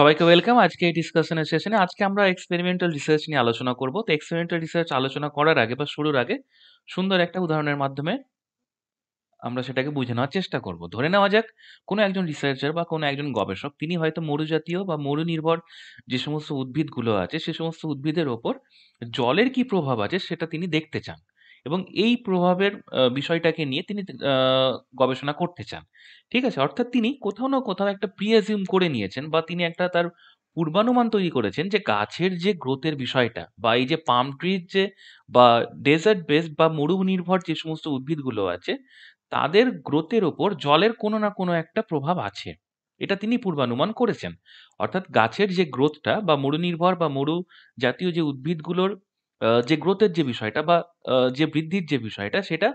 সবাইকে ওয়েলকাম আজকে এই ডিসকাশনের সেশনে আজকে আমরা এক্সপেরিমেন্টাল রিসার্চ নিয়ে আলোচনা করব তো এক্সপেরিমেন্টাল রিসার্চ আলোচনা করার আগে বা শুরুর আগে সুন্দর একটা উদাহরণের মাধ্যমে আমরা সেটাকে বুঝে নেওয়ার চেষ্টা করব ধরে নেওয়া যাক কোনো একজন রিসার্চার বা কোনো একজন গবেষক তিনি হয়তো মরুজাতীয় বা মরু নির্ভর যে সমস্ত উদ্ভিদগুলো আছে সে সমস্ত উদ্ভিদের ওপর জলের কি প্রভাব আছে সেটা তিনি দেখতে চান এবং এই প্রভাবের বিষয়টাকে নিয়ে তিনি গবেষণা করতে চান ঠিক আছে অর্থাৎ তিনি কোথাও না কোথাও একটা প্রিয়াজিউম করে নিয়েছেন বা তিনি একটা তার পূর্বানুমান তৈরি করেছেন যে গাছের যে গ্রোথের বিষয়টা বা এই যে পাম ট্রির যে বা ডেজার্ট বেসড বা মরু নির্ভর যে সমস্ত উদ্ভিদগুলো আছে তাদের গ্রোথের ওপর জলের কোনো না কোনো একটা প্রভাব আছে এটা তিনি পূর্বানুমান করেছেন অর্থাৎ গাছের যে গ্রোথটা বা মরু নির্ভর বা মরু জাতীয় যে উদ্ভিদগুলোর যে গ্রোথের যে বিষয়টা বা যে বৃদ্ধির যে বিষয়টা সেটা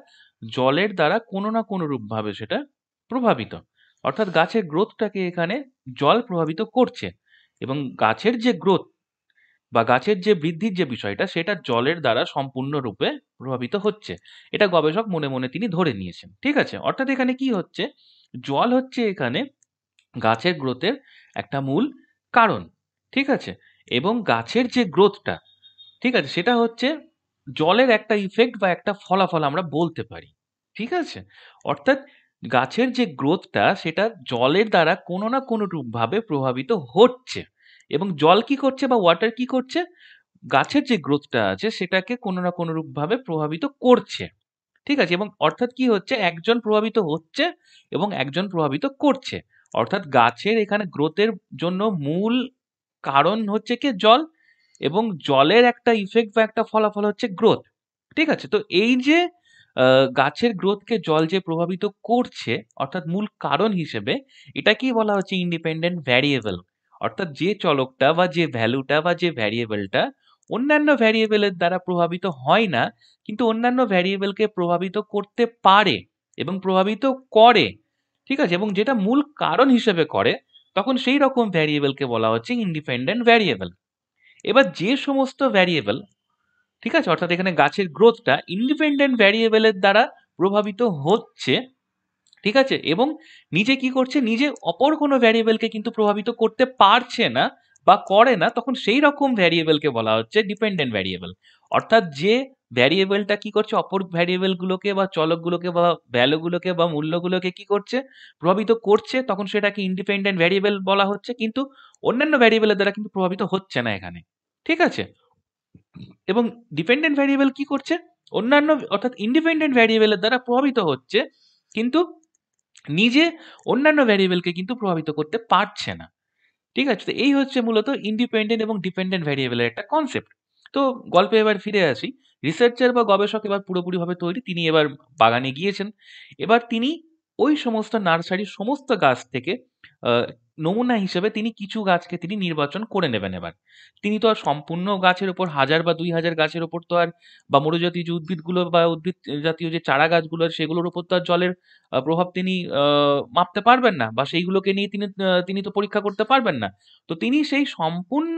জলের দ্বারা কোনো না কোনো রূপভাবে সেটা প্রভাবিত অর্থাৎ গাছের গ্রোথটাকে এখানে জল প্রভাবিত করছে এবং গাছের যে গ্রোথ বা গাছের যে বৃদ্ধির যে বিষয়টা সেটা জলের দ্বারা সম্পূর্ণরূপে প্রভাবিত হচ্ছে এটা গবেষক মনে মনে তিনি ধরে নিয়েছেন ঠিক আছে অর্থাৎ এখানে কি হচ্ছে জল হচ্ছে এখানে গাছের গ্রোথের একটা মূল কারণ ঠিক আছে এবং গাছের যে গ্রোথটা ঠিক আছে? সেটা হচ্ছে জলের একটা ইফেক্ট বা একটা ফলাফল আমরা বলতে পারি। ঠিক আছে? অর্থাৎ গাছের যে গ্রোথটা সেটা জলের দ্বারা কোনো না কোনো রূপভাবে প্রভাবিত হচ্ছে। এবং জল কি করছে বা ওয়াটার কি করছে? গাছের যে গ্রোথটা আছে সেটাকে কোনো না কোনো রূপভাবে প্রভাবিত করছে। ঠিক আছে? এবং অর্থাৎ কি হচ্ছে একজন প্রভাবিত হচ্ছে এবং একজন প্রভাবিত করছে। অর্থাৎ গাছের এখানে গ্রোথের জন্য মূল কারণ হচ্ছে কি জল। এবং জলের একটা ইফেক্ট বা একটা ফলাফল হচ্ছে গ্রোথ ঠিক আছে তো এই যে গাছের গ্রোথকে জল যে প্রভাবিত করছে অর্থাৎ মূল কারণ হিসেবে এটাকেই বলা হচ্ছে ইন্ডিপেন্ডেন্ট ভ্যারিয়েবল অর্থাৎ যে চলকটা বা যে ভ্যালুটা বা যে ভ্যারিয়েবলটা অন্যান্য ভ্যারিয়েবলের দ্বারা প্রভাবিত হয় না কিন্তু অন্যান্য ভ্যারিয়েবলকে প্রভাবিত করতে পারে এবং প্রভাবিত করে ঠিক আছে এবং যেটা মূল কারণ হিসেবে করে তখন সেই রকম ভ্যারিয়েবলকে বলা হচ্ছে ইন্ডিপেন্ডেন্ট ভ্যারিয়েবল এবার যে সমস্ত ভ্যারিয়েবল ঠিক আছে অর্থাৎ এখানে গাছের গ্রোথটা ইন্ডিপেন্ডেন্ট ভ্যারিয়েবলের দ্বারা প্রভাবিত হচ্ছে ঠিক আছে এবং নিজে কি করছে নিজে অপর কোনো ভ্যারিয়েবলকে কিন্তু প্রভাবিত করতে পারছে না বা করে না তখন সেই রকম ভ্যারিয়েবলকে বলা হচ্ছে ডিপেন্ডেন্ট ভ্যারিয়েবল অর্থাৎ যে ভ্যারিয়েবলটা কি করছে অপর ভ্যারিয়েবলগুলোকে বা চলকগুলোকে বা ভ্যালুগুলোকে বা মূল্যগুলোকে কি করছে প্রভাবিত করছে তখন সেটাকে ইন্ডিপেন্ডেন্ট ভ্যারিয়েবল বলা হচ্ছে কিন্তু অন্যান্য ভ্যারিয়েবলের দ্বারা কিন্তু প্রভাবিত হচ্ছে না এখানে ঠিক আছে এবং ডিপেন্ডেন্ট ভ্যারিয়েবল কি করছে অন্যান্য অর্থাৎ ইন্ডিপেন্ডেন্ট ভ্যারিয়েবলের দ্বারা প্রভাবিত হচ্ছে কিন্তু নিজে অন্যান্য ভ্যারিয়েবলকে কিন্তু প্রভাবিত করতে পারছে না ঠিক আছে তো এই হচ্ছে মূলত ইন্ডিপেন্ডেন্ট এবং ডিপেন্ডেন্ট ভ্যারিয়েবলের একটা কনসেপ্ট তো গল্পে এবার ফিরে আসি রিসার্চার বা গবেষক এবার পুরোপুরিভাবে তৈরি তিনি এবার বাগানে গিয়েছেন এবার তিনি ওই সমস্ত নার্সারির সমস্ত গাছ থেকে নমুনা হিসেবে তিনি কিছু গাছকে তিনি নির্বাচন করে নেবেন এবার তিনি তো আর সম্পূর্ণ গাছের উপর হাজার বা দুই হাজার গাছের উপর তো আর বা মরুজাতীয় যে উদ্ভিদগুলো বা উদ্ভিদ জাতীয় যে চারা গাছগুলো সেগুলোর উপর তো আর জলের প্রভাব তিনি মাপতে পারবেন না বা সেইগুলোকে নিয়ে তিনি তিনি তো পরীক্ষা করতে পারবেন না তো তিনি সেই সম্পূর্ণ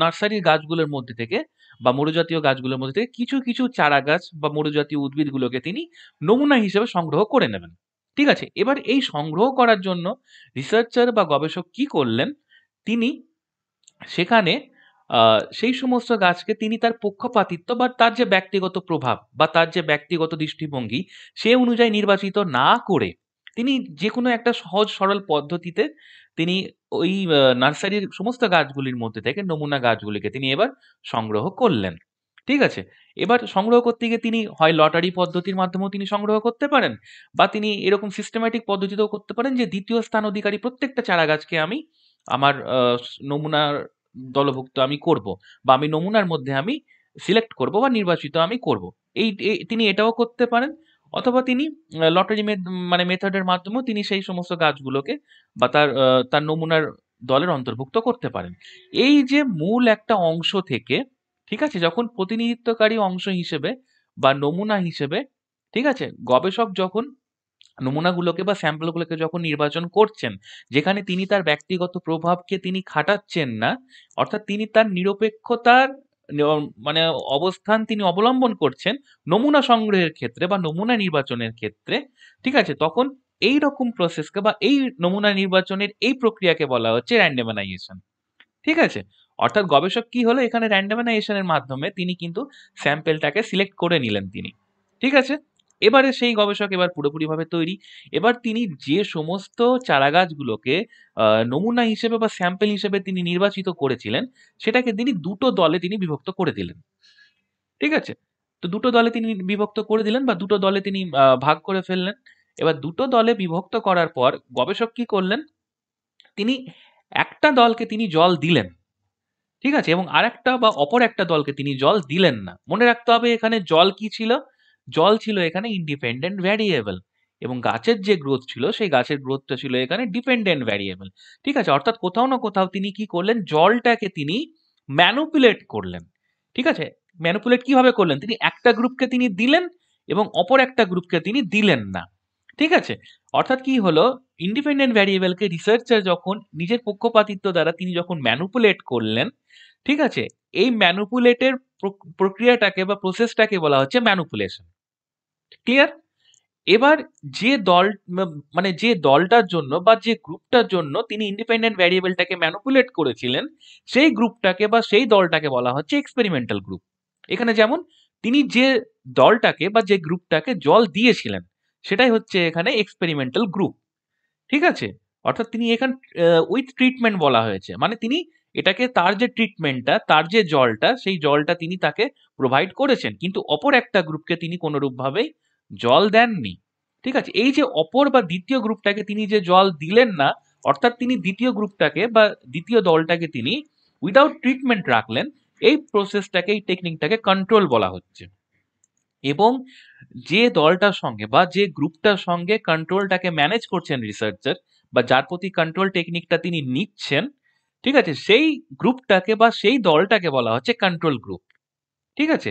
নার্সারির গাছগুলোর মধ্যে থেকে বা মরুজাতীয় গাছগুলোর মধ্যে থেকে কিছু কিছু চারা গাছ বা মরুজাতীয় উদ্ভিদগুলোকে তিনি নমুনা হিসেবে সংগ্রহ করে নেবেন ঠিক আছে এবার এই সংগ্রহ করার জন্য রিসার্চার বা গবেষক কি করলেন তিনি সেখানে সেই সমস্ত গাছকে তিনি তার পক্ষপাতিত্ব বা তার যে ব্যক্তিগত প্রভাব বা তার যে ব্যক্তিগত দৃষ্টিভঙ্গি সে অনুযায়ী নির্বাচিত না করে তিনি যে কোনো একটা সহজ সরল পদ্ধতিতে তিনি ওই নার্সারির সমস্ত গাছগুলির মধ্যে থেকে নমুনা গাছগুলিকে তিনি এবার সংগ্রহ করলেন ঠিক আছে এবার সংগ্রহ করতে গিয়ে তিনি হয় লটারি পদ্ধতির মাধ্যমেও তিনি সংগ্রহ করতে পারেন বা তিনি এরকম সিস্টেম্যাটিক পদ্ধতিতেও করতে পারেন যে দ্বিতীয় স্থান অধিকারী প্রত্যেকটা চারা গাছকে আমি আমার নমুনার দলভুক্ত আমি করব বা আমি নমুনার মধ্যে আমি সিলেক্ট করব বা নির্বাচিত আমি করব এই তিনি এটাও করতে পারেন অথবা তিনি লটারি মানে মেথডের মাধ্যমেও তিনি সেই সমস্ত গাছগুলোকে বা তার তার নমুনার দলের অন্তর্ভুক্ত করতে পারেন এই যে মূল একটা অংশ থেকে ঠিক আছে যখন প্রতিনিধিত্বকারী অংশ হিসেবে বা নমুনা হিসেবে ঠিক আছে গবেষক যখন নমুনাগুলোকে বা স্যাম্পলগুলোকে যখন নির্বাচন করছেন যেখানে তিনি তার ব্যক্তিগত প্রভাবকে তিনি খাটাচ্ছেন না অর্থাৎ তিনি তার নিরপেক্ষতার মানে অবস্থান তিনি অবলম্বন করছেন নমুনা সংগ্রহের ক্ষেত্রে বা নমুনা নির্বাচনের ক্ষেত্রে ঠিক আছে তখন এই রকম প্রসেসকে বা এই নমুনা নির্বাচনের এই প্রক্রিয়াকে বলা হচ্ছে র্যান্ডেমানাইজেশন ঠিক আছে অর্থাৎ গবেষক কি হলো এখানে র্যান্ডামাইজেশনের মাধ্যমে তিনি কিন্তু স্যাম্পেলটাকে সিলেক্ট করে নিলেন তিনি ঠিক আছে এবারে সেই গবেষক এবার পুরোপুরিভাবে তৈরি এবার তিনি যে সমস্ত চারা গাছগুলোকে নমুনা হিসেবে বা স্যাম্পেল হিসেবে তিনি নির্বাচিত করেছিলেন সেটাকে তিনি দুটো দলে তিনি বিভক্ত করে দিলেন ঠিক আছে তো দুটো দলে তিনি বিভক্ত করে দিলেন বা দুটো দলে তিনি ভাগ করে ফেললেন এবার দুটো দলে বিভক্ত করার পর গবেষক কি করলেন তিনি একটা দলকে তিনি জল দিলেন ঠিক আছে এবং আরেকটা বা অপর একটা দলকে তিনি জল দিলেন না মনে রাখতে হবে এখানে জল কি ছিল জল ছিল এখানে ইন্ডিপেন্ডেন্ট ভ্যারিয়েবল এবং গাছের যে গ্রোথ ছিল সেই গাছের গ্রোথটা ছিল এখানে ডিপেন্ডেন্ট ভ্যারিয়েবল ঠিক আছে অর্থাৎ কোথাও না কোথাও তিনি কি করলেন জলটাকে তিনি ম্যানুপুলেট করলেন ঠিক আছে ম্যানুপুলেট কিভাবে করলেন তিনি একটা গ্রুপকে তিনি দিলেন এবং অপর একটা গ্রুপকে তিনি দিলেন না ঠিক আছে অর্থাৎ কি হলো ইন্ডিপেন্ডেন্ট ভ্যারিয়েবলকে রিসার্চার যখন নিজের পক্ষপাতিত্ব দ্বারা তিনি যখন ম্যানুপুলেট করলেন ঠিক আছে এই ম্যানুপুলেটের প্রক্রিয়াটাকে বা প্রসেসটাকে বলা হচ্ছে ম্যানুপুলেশন ক্লিয়ার এবার যে দল মানে যে দলটার জন্য বা যে গ্রুপটার জন্য তিনি ইন্ডিপেন্ডেন্ট ভ্যারিয়েবলটাকে ম্যানুপুলেট করেছিলেন সেই গ্রুপটাকে বা সেই দলটাকে বলা হচ্ছে এক্সপেরিমেন্টাল গ্রুপ এখানে যেমন তিনি যে দলটাকে বা যে গ্রুপটাকে জল দিয়েছিলেন সেটাই হচ্ছে এখানে এক্সপেরিমেন্টাল গ্রুপ ঠিক আছে অর্থাৎ তিনি এখান উইথ ট্রিটমেন্ট বলা হয়েছে মানে তিনি এটাকে তার যে ট্রিটমেন্টটা তার যে জলটা সেই জলটা তিনি তাকে প্রোভাইড করেছেন কিন্তু অপর একটা গ্রুপকে তিনি কোনোরূপভাবেই জল দেননি ঠিক আছে এই যে অপর বা দ্বিতীয় গ্রুপটাকে তিনি যে জল দিলেন না অর্থাৎ তিনি দ্বিতীয় গ্রুপটাকে বা দ্বিতীয় দলটাকে তিনি উইদাউট ট্রিটমেন্ট রাখলেন এই প্রসেসটাকে এই টেকনিকটাকে কন্ট্রোল বলা হচ্ছে এবং যে দলটার সঙ্গে বা যে গ্রুপটার সঙ্গে কন্ট্রোলটাকে ম্যানেজ করছেন রিসার্চার বা যার প্রতি কন্ট্রোল টেকনিকটা তিনি নিচ্ছেন ঠিক আছে সেই গ্রুপটাকে বা সেই দলটাকে বলা হচ্ছে কন্ট্রোল গ্রুপ ঠিক আছে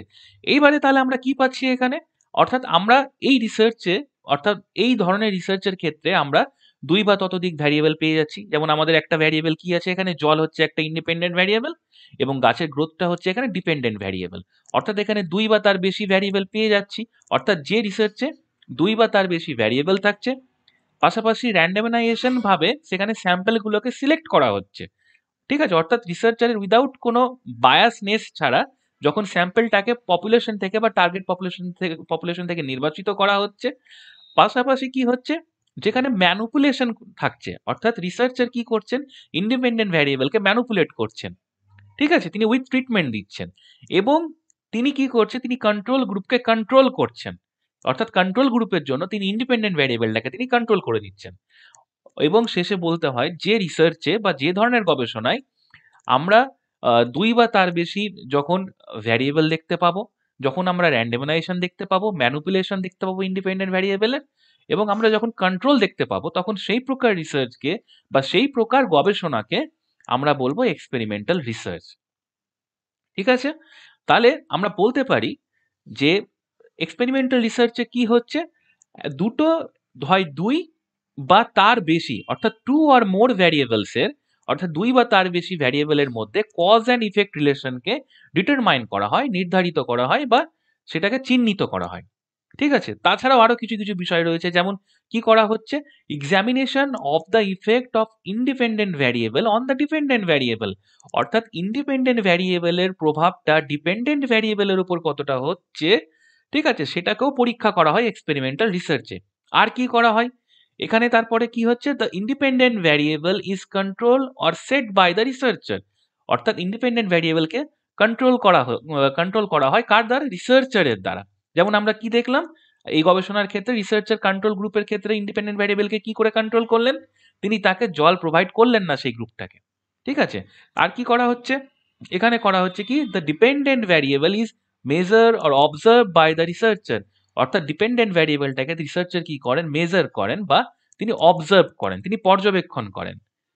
এইবারে তাহলে আমরা কি পাচ্ছি এখানে অর্থাৎ আমরা এই রিসার্চে অর্থাৎ এই ধরনের রিসার্চের ক্ষেত্রে আমরা দুই বা ততোধিক ভ্যারিয়েবল পেয়ে যাচ্ছি যেমন আমাদের একটা ভ্যারিয়েবল কি আছে এখানে জল হচ্ছে একটা ইন্ডিপেন্ডেন্ট ভ্যারিয়েবল এবং গাছের গ্রোথটা হচ্ছে এখানে ডিপেন্ডেন্ট ভ্যারিয়েবল অর্থাৎ এখানে দুই বা তার বেশি ভ্যারিয়েবল পেয়ে যাচ্ছি অর্থাৎ যে রিসার্চে দুই বা তার বেশি ভ্যারিয়েবল থাকছে পাশাপাশি র্যান্ডামাইজেশন ভাবে সেখানে স্যাম্পেলগুলোকে সিলেক্ট করা হচ্ছে ঠিক আছে অর্থাৎ রিসার্চারের উইদাউট কোনো বায়াসনেস ছাড়া যখন স্যাম্পেলটাকে পপুলেশন থেকে বা টার্গেট পপুলেশন থেকে পপুলেশন থেকে নির্বাচিত করা হচ্ছে পাশাপাশি কি হচ্ছে যেখানে ম্যানুপুলেশন থাকছে অর্থাৎ রিসার্চার কি করছেন ইন্ডিপেন্ডেন্ট ভ্যারিয়েবলকে ম্যানুপুলেট করছেন ঠিক আছে তিনি উইথ ট্রিটমেন্ট দিচ্ছেন এবং তিনি কি করছে তিনি কন্ট্রোল গ্রুপকে কন্ট্রোল করছেন অর্থাৎ কন্ট্রোল গ্রুপের জন্য তিনি ইন্ডিপেন্ডেন্ট ভ্যারিয়েবলটাকে তিনি কন্ট্রোল করে দিচ্ছেন এবং শেষে বলতে হয় যে রিসার্চে বা যে ধরনের গবেষণায় আমরা দুই বা তার বেশি যখন ভ্যারিয়েবল দেখতে পাবো যখন আমরা র্যান্ডেমাইজেশন দেখতে পাবো ম্যানুপুলেশন দেখতে পাবো ইন্ডিপেন্ডেন্ট ভ্যারিয়েবলের এবং আমরা যখন কন্ট্রোল দেখতে পাবো তখন সেই প্রকার রিসার্চকে বা সেই প্রকার গবেষণাকে আমরা বলবো এক্সপেরিমেন্টাল রিসার্চ ঠিক আছে তাহলে আমরা বলতে পারি যে এক্সপেরিমেন্টাল রিসার্চে কি হচ্ছে দুটো হয় দুই বা তার বেশি অর্থাৎ টু আর মোর ভ্যারিয়েবলসের অর্থাৎ দুই বা তার বেশি ভ্যারিয়েবলের মধ্যে কজ অ্যান্ড ইফেক্ট রিলেশনকে ডিটারমাইন করা হয় নির্ধারিত করা হয় বা সেটাকে চিহ্নিত করা হয় ঠিক আছে তাছাড়াও আরও কিছু কিছু বিষয় রয়েছে যেমন কি করা হচ্ছে examination of the effect of independent variable on the dependent variable অর্থাৎ ইন্ডিপেন্ডেন্ট ভ্যারিয়েবলের প্রভাবটা ডিপেন্ডেন্ট ভ্যারিয়েবলের উপর কতটা হচ্ছে ঠিক আছে সেটাকেও পরীক্ষা করা হয় এক্সপেরিমেন্টাল রিসার্চে আর কি করা হয় এখানে তারপরে কি হচ্ছে the independent variable is control or set by the researcher অর্থাৎ ইন্ডিপেন্ডেন্ট ভ্যারিয়েবলকে কন্ট্রোল করা কন্ট্রোল করা হয় কার দ্বারা রিসার্চারের দ্বারা যেমন আমরা কি দেখলাম এই গবেষণার ক্ষেত্রে রিসার্চার কন্ট্রোল গ্রুপের ক্ষেত্রে ইন্ডিপেন্ডেন্ট ভ্যারিয়েবলকে কি করে কন্ট্রোল করলেন তিনি তাকে জল প্রোভাইড করলেন না সেই গ্রুপটাকে ঠিক আছে আর কি করা হচ্ছে এখানে করা হচ্ছে কি the dependent variable is measure or observe by the researcher অর্থাৎ ডিপেন্ডেন্ট ভ্যারিয়েবলটাকে রিসার্চার কি করেন মেজার করেন বা তিনি অবজার্ভ করেন তিনি পর্যবেক্ষণ করেন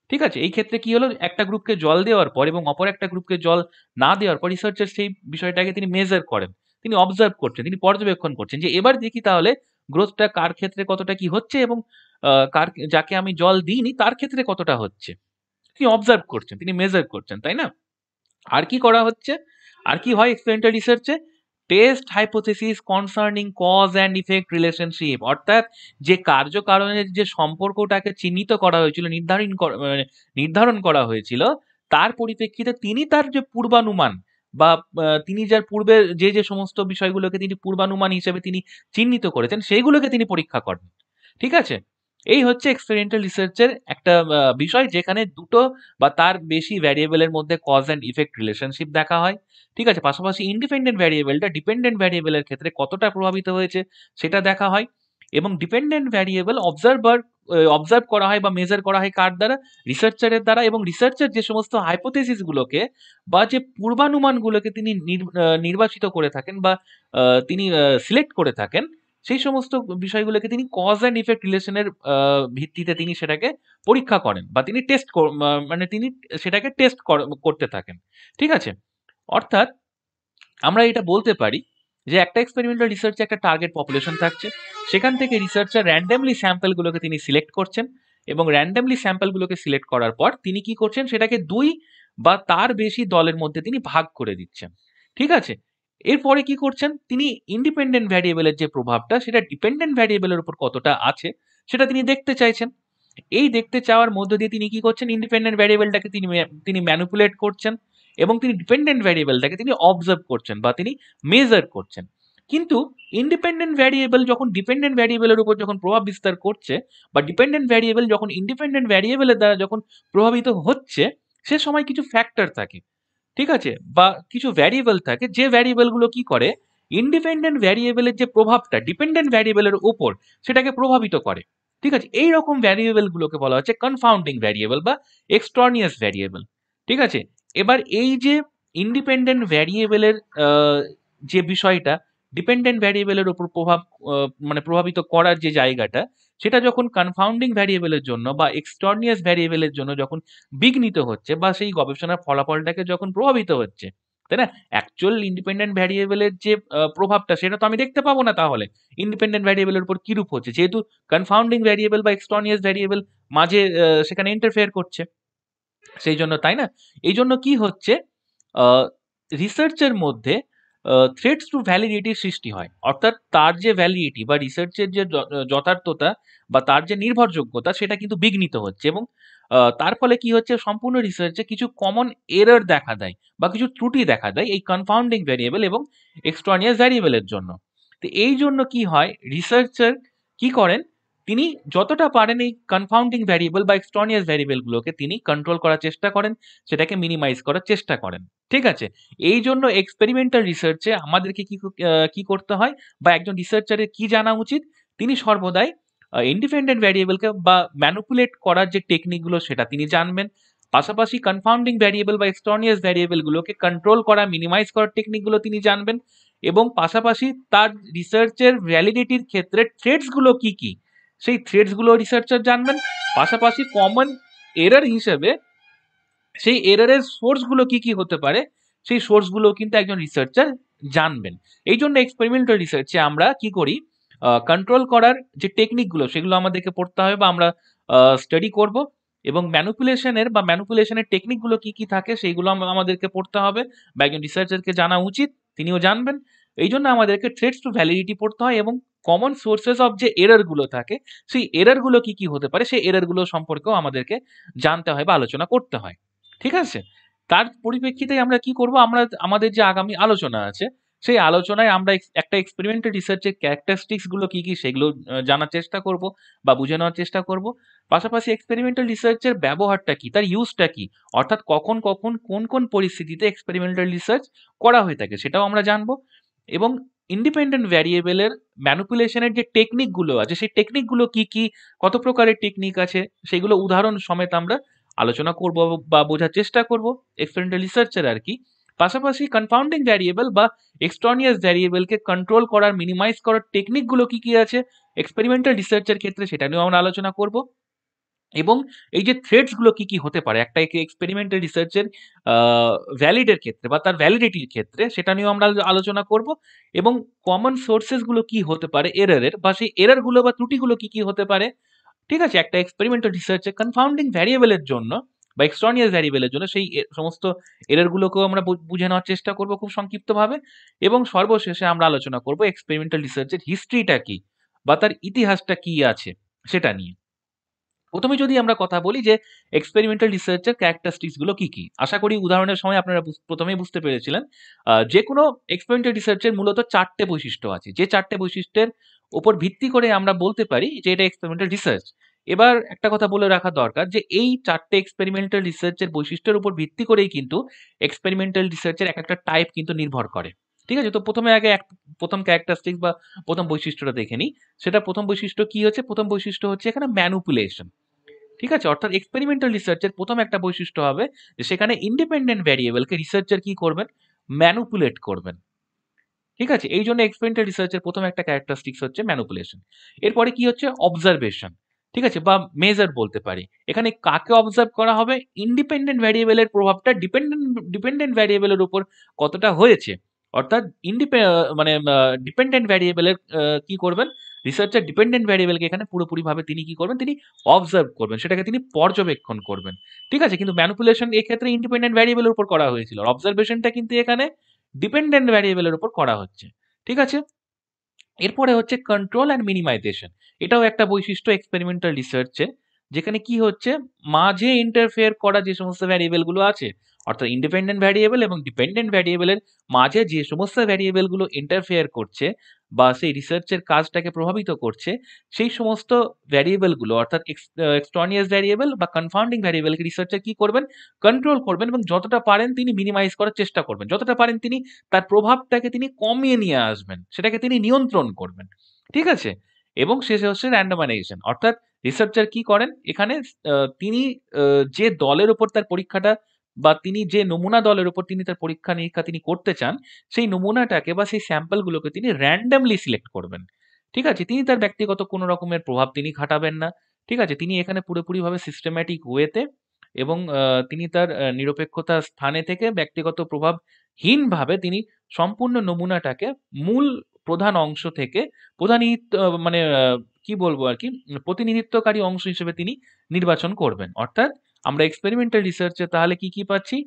ঠিক আছে এই ক্ষেত্রে কি হলো একটা গ্রুপকে জল দেওয়ার পর এবং অপর একটা গ্রুপকে জল না দেওয়ার পর রিসার্চার সেই বিষয়টাকে তিনি মেজার করেন তিনি অবজার্ভ করছেন তিনি পর্যবেক্ষণ করছেন যে এবার দেখি তাহলে গ্রোথটা কার ক্ষেত্রে কতটা কি হচ্ছে এবং কার যাকে আমি জল দিইনি তার ক্ষেত্রে কতটা হচ্ছে তিনি অবজার্ভ করছেন তিনি মেজার করছেন তাই না আর কি করা হচ্ছে আর কি হয় এক্সপেরিমেন্টাল রিসার্চে test hypothesis concerning cause and effect relationship অর্থাৎ যে কার্যকারণের যে সম্পর্কটাকে চিহ্নিত করা হয়েছিল নির্ধারণ মানে নির্ধারণ করা হয়েছিল তার পরিপ্রেক্ষিতে তিনি তার যে পূর্বানুমান বা তিনি যার পূর্বে যে যে সমস্ত বিষয়গুলোকে তিনি পূর্বানুমান হিসেবে তিনি চিহ্নিত করেছেন সেইগুলোকে তিনি পরীক্ষা করেন ঠিক আছে এই হচ্ছে এক্সপেরিমেন্টাল রিসার্চের একটা বিষয় যেখানে দুটো বা তার বেশি ভ্যারিয়েবলের মধ্যে কজ অ্যান্ড ইফেক্ট রিলেশনশিপ দেখা হয় ঠিক আছে পাশাপাশি ইন্ডিপেন্ডেন্ট ভ্যারিয়েবলটা ডিপেন্ডেন্ট ভ্যারিয়েবলের ক্ষেত্রে কতটা প্রভাবিত হয়েছে সেটা দেখা হয় এবং ডিপেন্ডেন্ট ভ্যারিয়েবল অবজারভার অবজার্ভ করা হয় বা মেজার করা হয় কার দ্বারা রিসার্চারের দ্বারা এবং রিসার্চার যে সমস্ত হাইপোথেসিসগুলোকে বা যে পূর্বানুমানগুলোকে তিনি নির্বাচিত করে থাকেন বা তিনি সিলেক্ট করে থাকেন সেই সমস্ত বিষয়গুলোকে তিনি কজ অ্যান্ড ইফেক্ট রিলেশনের ভিত্তিতে তিনি সেটাকে পরীক্ষা করেন বা তিনি টেস্ট মানে তিনি সেটাকে টেস্ট করতে থাকেন ঠিক আছে অর্থাৎ আমরা এটা বলতে পারি যে একটা এক্সপেরিমেন্টাল রিসার্চে একটা টার্গেট পপুলেশন থাকছে সেখান থেকে রিসার্চার র্যান্ডামলি স্যাম্পেলগুলোকে তিনি সিলেক্ট করছেন এবং র্যান্ডামলি স্যাম্পেলগুলোকে সিলেক্ট করার পর তিনি কি করছেন সেটাকে দুই বা তার বেশি দলের মধ্যে তিনি ভাগ করে দিচ্ছেন ঠিক আছে এরপরে কি করছেন তিনি ইন্ডিপেন্ডেন্ট ভ্যারিয়েবলের যে প্রভাবটা সেটা ডিপেন্ডেন্ট ভ্যারিয়েবলের উপর কতটা আছে সেটা তিনি দেখতে চাইছেন এই দেখতে চাওয়ার মধ্য দিয়ে তিনি কি করছেন ইন্ডিপেন্ডেন্ট ভ্যারিয়েবলটাকে তিনি তিনি ম্যানুপুলেট করছেন এবং তিনি ডিপেন্ডেন্ট ভ্যারিয়েবলটাকে তিনি অবজার্ভ করছেন বা তিনি মেজার করছেন কিন্তু ইন্ডিপেন্ডেন্ট ভ্যারিয়েবল যখন ডিপেন্ডেন্ট ভ্যারিয়েবলের উপর যখন প্রভাব বিস্তার করছে বা ডিপেন্ডেন্ট ভ্যারিয়েবল যখন ইন্ডিপেন্ডেন্ট ভ্যারিয়েবলের দ্বারা যখন প্রভাবিত হচ্ছে সে সময় কিছু ফ্যাক্টর থাকে ঠিক আছে বা কিছু ভ্যারিয়েবল থাকে যে ভ্যারিয়েবলগুলো কি করে ইন্ডিপেন্ডেন্ট ভ্যারিয়েবলের যে প্রভাবটা ডিপেন্ডেন্ট ভ্যারিয়েবলের উপর সেটাকে প্রভাবিত করে ঠিক আছে এই রকম ভ্যারিয়েবলগুলোকে বলা হচ্ছে কনফাউন্ডিং ভ্যারিয়েবল বা এক্সট্রনিয়াস ভ্যারিয়েবল ঠিক আছে এবার এই যে ইন্ডিপেন্ডেন্ট ভ্যারিয়েবলের যে বিষয়টা ডিপেন্ডেন্ট ভ্যারিয়েবলের উপর প্রভাব মানে প্রভাবিত করার যে জায়গাটা সেটা যখন কনফাউন্ডিং ভ্যারিয়েবলের জন্য বা এক্সটর্নিয়াস ভ্যারিয়েবলের জন্য যখন বিঘ্নিত হচ্ছে বা সেই গবেষণার ফলাফলটাকে যখন প্রভাবিত হচ্ছে তাই না অ্যাকচুয়াল ইন্ডিপেন্ডেন্ট ভ্যারিয়েবলের যে প্রভাবটা সেটা তো আমি দেখতে পাবো না তাহলে ইন্ডিপেন্ডেন্ট ভ্যারিয়েবলের উপর কীরূপ হচ্ছে যেহেতু কনফাউন্ডিং ভ্যারিয়েবল বা এক্সটর্নিয়াস ভ্যারিয়েবল মাঝে সেখানে ইন্টারফেয়ার করছে সেই জন্য তাই না এই জন্য কি হচ্ছে রিসার্চের মধ্যে থ্রেডস টু ভ্যালিডিটির সৃষ্টি হয় অর্থাৎ তার যে ভ্যালিডিটি বা রিসার্চের যে যথার্থতা বা তার যে নির্ভরযোগ্যতা সেটা কিন্তু বিঘ্নিত হচ্ছে এবং তার ফলে কি হচ্ছে সম্পূর্ণ রিসার্চে কিছু কমন এরর দেখা দেয় বা কিছু ত্রুটি দেখা দেয় এই কনফাউন্ডিং ভ্যারিয়েবল এবং এক্সট্রানিয়াস ভ্যারিয়েবলের জন্য তো এই জন্য কি হয় রিসার্চার কি করেন তিনি যতটা পারেন এই কনফাউন্ডিং ভ্যারিয়েবল বা এক্সটর্নিয়াস ভ্যারিয়েবলগুলোকে তিনি কন্ট্রোল করার চেষ্টা করেন সেটাকে মিনিমাইজ করার চেষ্টা করেন ঠিক আছে এই জন্য এক্সপেরিমেন্টাল রিসার্চে আমাদেরকে কি কি করতে হয় বা একজন রিসার্চারের কি জানা উচিত তিনি সর্বদাই ইন্ডিপেন্ডেন্ট ভ্যারিয়েবলকে বা ম্যানুপুলেট করার যে টেকনিকগুলো সেটা তিনি জানবেন পাশাপাশি কনফাউন্ডিং ভ্যারিয়েবল বা এক্সটর্নিয়াস ভ্যারিয়েবলগুলোকে কন্ট্রোল করা মিনিমাইজ করার টেকনিকগুলো তিনি জানবেন এবং পাশাপাশি তার রিসার্চের ভ্যালিডিটির ক্ষেত্রে থ্রেডসগুলো কী কী সেই থ্রেডসগুলো রিসার্চার জানবেন পাশাপাশি কমন এরার হিসেবে সেই এরারের সোর্সগুলো কি কি হতে পারে সেই সোর্সগুলো কিন্তু একজন রিসার্চার জানবেন এই জন্য এক্সপেরিমেন্টাল রিসার্চে আমরা কি করি কন্ট্রোল করার যে টেকনিকগুলো সেগুলো আমাদেরকে পড়তে হবে বা আমরা স্টাডি করব এবং ম্যানুপুলেশনের বা ম্যানুপুলেশনের টেকনিকগুলো কি কি থাকে সেইগুলো আমাদেরকে পড়তে হবে বা একজন রিসার্চারকে জানা উচিত তিনিও জানবেন এই জন্য আমাদেরকে থ্রেডস টু ভ্যালিডিটি পড়তে হয় এবং কমন সোর্সেস অফ যে এররগুলো থাকে সেই এররগুলো কি কি হতে পারে সেই এররগুলো সম্পর্কেও আমাদেরকে জানতে হয় বা আলোচনা করতে হয় ঠিক আছে তার পরিপ্রেক্ষিতে আমরা কি করব আমরা আমাদের যে আগামী আলোচনা আছে সেই আলোচনায় আমরা একটা এক্সপেরিমেন্টাল রিসার্চের ক্যারেক্টারিস্টিক্সগুলো কী কী সেগুলো জানার চেষ্টা করব বা বুঝে নেওয়ার চেষ্টা করব পাশাপাশি এক্সপেরিমেন্টাল রিসার্চের ব্যবহারটা কী তার ইউজটা কী অর্থাৎ কখন কখন কোন কোন পরিস্থিতিতে এক্সপেরিমেন্টাল রিসার্চ করা হয়ে থাকে সেটাও আমরা জানব এবং ইন্ডিপেন্ডেন্ট ভ্যারিয়েবলের ম্যানুপুলেশনের যে টেকনিকগুলো আছে সেই টেকনিকগুলো কি কি কত প্রকারের টেকনিক আছে সেগুলো উদাহরণ সমেত আমরা আলোচনা করব বা বোঝার চেষ্টা করব এক্সপেরিমেন্টাল রিসার্চের আর কি পাশাপাশি কনফাউন্ডিং ভ্যারিয়েবল বা এক্সটর্নিয়াস ভ্যারিয়েবলকে কন্ট্রোল করার মিনিমাইজ করার টেকনিকগুলো কি কি আছে এক্সপেরিমেন্টাল রিসার্চের ক্ষেত্রে সেটা নিয়েও আমরা আলোচনা করব এবং এই যে থ্রেডসগুলো কি কি হতে পারে একটা এক্সপেরিমেন্টাল রিসার্চের ভ্যালিডের ক্ষেত্রে বা তার ভ্যালিডিটির ক্ষেত্রে সেটা নিয়েও আমরা আলোচনা করব এবং কমন সোর্সেসগুলো কি হতে পারে এরারের বা সেই এরারগুলো বা ত্রুটিগুলো কি কি হতে পারে ঠিক আছে একটা এক্সপেরিমেন্টাল রিসার্চে কনফাউন্ডিং ভ্যারিয়েবলের জন্য বা এক্সট্রনিয়াস ভ্যারিয়েবলের জন্য সেই সমস্ত এরারগুলোকেও আমরা বুঝে নেওয়ার চেষ্টা করব খুব সংক্ষিপ্তভাবে এবং সর্বশেষে আমরা আলোচনা করব এক্সপেরিমেন্টাল রিসার্চের হিস্ট্রিটা কি বা তার ইতিহাসটা কি আছে সেটা নিয়ে প্রথমে যদি আমরা কথা বলি যে এক্সপেরিমেন্টাল রিসার্চের ক্যারেক্টারিস্টিক্সগুলো কী কী আশা করি উদাহরণের সময় আপনারা প্রথমেই বুঝতে পেরেছিলেন যে কোনো এক্সপেরিমেন্টাল রিসার্চের মূলত চারটে বৈশিষ্ট্য আছে যে চারটে বৈশিষ্ট্যের ওপর ভিত্তি করে আমরা বলতে পারি যে এটা এক্সপেরিমেন্টাল রিসার্চ এবার একটা কথা বলে রাখা দরকার যে এই চারটে এক্সপেরিমেন্টাল রিসার্চের বৈশিষ্ট্যের উপর ভিত্তি করেই কিন্তু এক্সপেরিমেন্টাল রিসার্চের এক একটা টাইপ কিন্তু নির্ভর করে ঠিক আছে তো প্রথমে আগে এক প্রথম ক্যারেক্টারিস্টিক বা প্রথম বৈশিষ্ট্যটা দেখে নিই সেটা প্রথম বৈশিষ্ট্য কি হচ্ছে প্রথম বৈশিষ্ট্য হচ্ছে এখানে ম্যানুপুলেশন ঠিক আছে অর্থাৎ এক্সপেরিমেন্টাল রিসার্চের প্রথম একটা বৈশিষ্ট্য হবে যে সেখানে ইন্ডিপেন্ডেন্ট ভ্যারিয়েবলকে রিসার্চার কি করবেন ম্যানুপুলেট করবেন ঠিক আছে এই জন্য এক্সপেরিমেন্টাল রিসার্চের প্রথম একটা ক্যারেক্টারিস্টিক্স হচ্ছে ম্যানুপুলেশন এরপরে কি হচ্ছে অবজারভেশন ঠিক আছে বা মেজার বলতে পারি এখানে কাকে অবজার্ভ করা হবে ইন্ডিপেন্ডেন্ট ভ্যারিয়েবলের প্রভাবটা ডিপেন্ডেন্ট ডিপেন্ডেন্ট ভ্যারিয়েবলের উপর কতটা হয়েছে অর্থাৎ ইন্ডিপে মানে ডিপেন্ডেন্ট ভ্যারিয়েবলের কি করবেন রিসার্চার ডিপেন্ডেন্ট ভ্যারিয়েবলকে এখানে পুরোপুরিভাবে তিনি কি করবেন তিনি অবজার্ভ করবেন সেটাকে তিনি পর্যবেক্ষণ করবেন ঠিক আছে কিন্তু ম্যানুপুলেশন এক্ষেত্রে ইন্ডিপেন্ডেন্ট ভ্যারিয়েবলের উপর করা হয়েছিল আর অবজারভেশনটা কিন্তু এখানে ডিপেন্ডেন্ট ভ্যারিয়েবলের উপর করা হচ্ছে ঠিক আছে এরপরে হচ্ছে কন্ট্রোল অ্যান্ড মিনিমাইজেশন এটাও একটা বৈশিষ্ট্য এক্সপেরিমেন্টাল রিসার্চে যেখানে কি হচ্ছে মাঝে ইন্টারফেয়ার করা যে সমস্ত ভ্যারিয়েবলগুলো আছে অর্থাৎ ইন্ডিপেন্ডেন্ট ভ্যারিয়েবল এবং ডিপেন্ডেন্ট ভ্যারিয়েবলের মাঝে যে সমস্ত ভ্যারিয়েবলগুলো ইন্টারফেয়ার করছে বা সেই রিসার্চের কাজটাকে প্রভাবিত করছে সেই সমস্ত ভ্যারিয়েবলগুলো অর্থাৎ এক্সটর্নিয়াস ভ্যারিয়েবল বা কনফাউন্ডিং ভ্যারিয়েবলকে রিসার্চার কী করবেন কন্ট্রোল করবেন এবং যতটা পারেন তিনি মিনিমাইজ করার চেষ্টা করবেন যতটা পারেন তিনি তার প্রভাবটাকে তিনি কমিয়ে নিয়ে আসবেন সেটাকে তিনি নিয়ন্ত্রণ করবেন ঠিক আছে এবং শেষে হচ্ছে র্যান্ডমাইজেশন অর্থাৎ রিসার্চার কি করেন এখানে তিনি যে দলের ওপর তার পরীক্ষাটা বা তিনি যে নমুনা দলের উপর তিনি তার পরীক্ষা নিরীক্ষা তিনি করতে চান সেই নমুনাটাকে বা সেই স্যাম্পলগুলোকে তিনি র্যান্ডামলি সিলেক্ট করবেন ঠিক আছে তিনি তার ব্যক্তিগত কোনো রকমের প্রভাব তিনি খাটাবেন না ঠিক আছে তিনি এখানে পুরোপুরিভাবে সিস্টেম্যাটিক ওয়েতে এবং তিনি তার নিরপেক্ষতা স্থানে থেকে ব্যক্তিগত প্রভাবহীনভাবে তিনি সম্পূর্ণ নমুনাটাকে মূল প্রধান অংশ থেকে প্রধানিত মানে কি বলবো আর কি প্রতিনিধিত্বকারী অংশ হিসেবে তিনি নির্বাচন করবেন অর্থাৎ আমরা এক্সপেরিমেন্টাল রিসার্চে তাহলে কি কি পাচ্ছি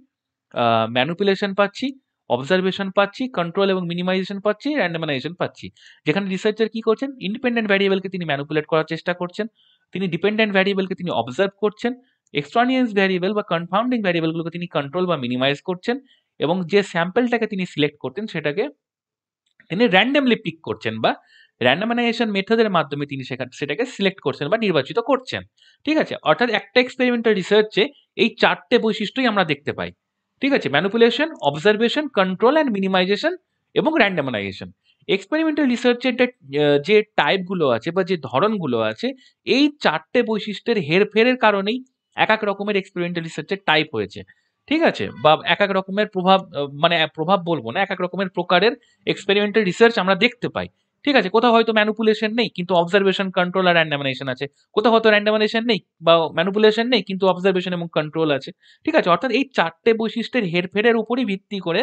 ম্যানুপুলেশন পাচ্ছি অবজারভেশন পাচ্ছি কন্ট্রোল এবং মিনিমাইজেশন পাচ্ছি র্যান্ডমাইজেশন পাচ্ছি যেখানে রিসার্চার কি করছেন ইন্ডিপেন্ডেন্ট ভ্যারিয়েবলকে তিনি ম্যানুপুলেট করার চেষ্টা করছেন তিনি ডিপেন্ডেন্ট ভ্যারিয়েবলকে তিনি অবজার্ভ করছেন এক্সট্রানিয়েন্স ভ্যারিয়েবল বা কনফাউন্ডিং ভ্যারিয়েবলগুলোকে তিনি কন্ট্রোল বা মিনিমাইজ করছেন এবং যে স্যাম্পলটাকে তিনি সিলেক্ট করতেন সেটাকে তিনি র্যান্ডামলি পিক করছেন বা র্যান্ডামাইজেশন মেথডের মাধ্যমে তিনি সেখান সেটাকে সিলেক্ট করছেন বা নির্বাচিত করছেন ঠিক আছে অর্থাৎ একটা এক্সপেরিমেন্টাল রিসার্চে এই চারটে বৈশিষ্ট্যই আমরা দেখতে পাই ঠিক আছে manipulation observation control and minimization এবং র্যান্ডামাইজেশন এক্সপেরিমেন্টাল রিসার্চের যে টাইপগুলো আছে বা যে ধরনগুলো আছে এই চারটে বৈশিষ্ট্যের হেরফেরের কারণেই এক এক রকমের এক্সপেরিমেন্টাল রিসার্চের টাইপ হয়েছে ঠিক আছে বা এক এক রকমের প্রভাব মানে প্রভাব বলবো না এক এক রকমের প্রকারের এক্সপেরিমেন্টাল রিসার্চ আমরা দেখতে পাই ঠিক আছে কোথাও হয়তো ম্যানুপুলেশন নেই কিন্তু অবজারভেশন কন্ট্রোল আর র্যান্ডামাইজেশন আছে কোথাও হয়তো র্যান্ডামাইজেশন নেই বা ম্যানুপুলেশন নেই কিন্তু অবজারভেশন এবং কন্ট্রোল আছে ঠিক আছে অর্থাৎ এই চারটে বৈশিষ্ট্যের হেরফেরের উপরই ভিত্তি করে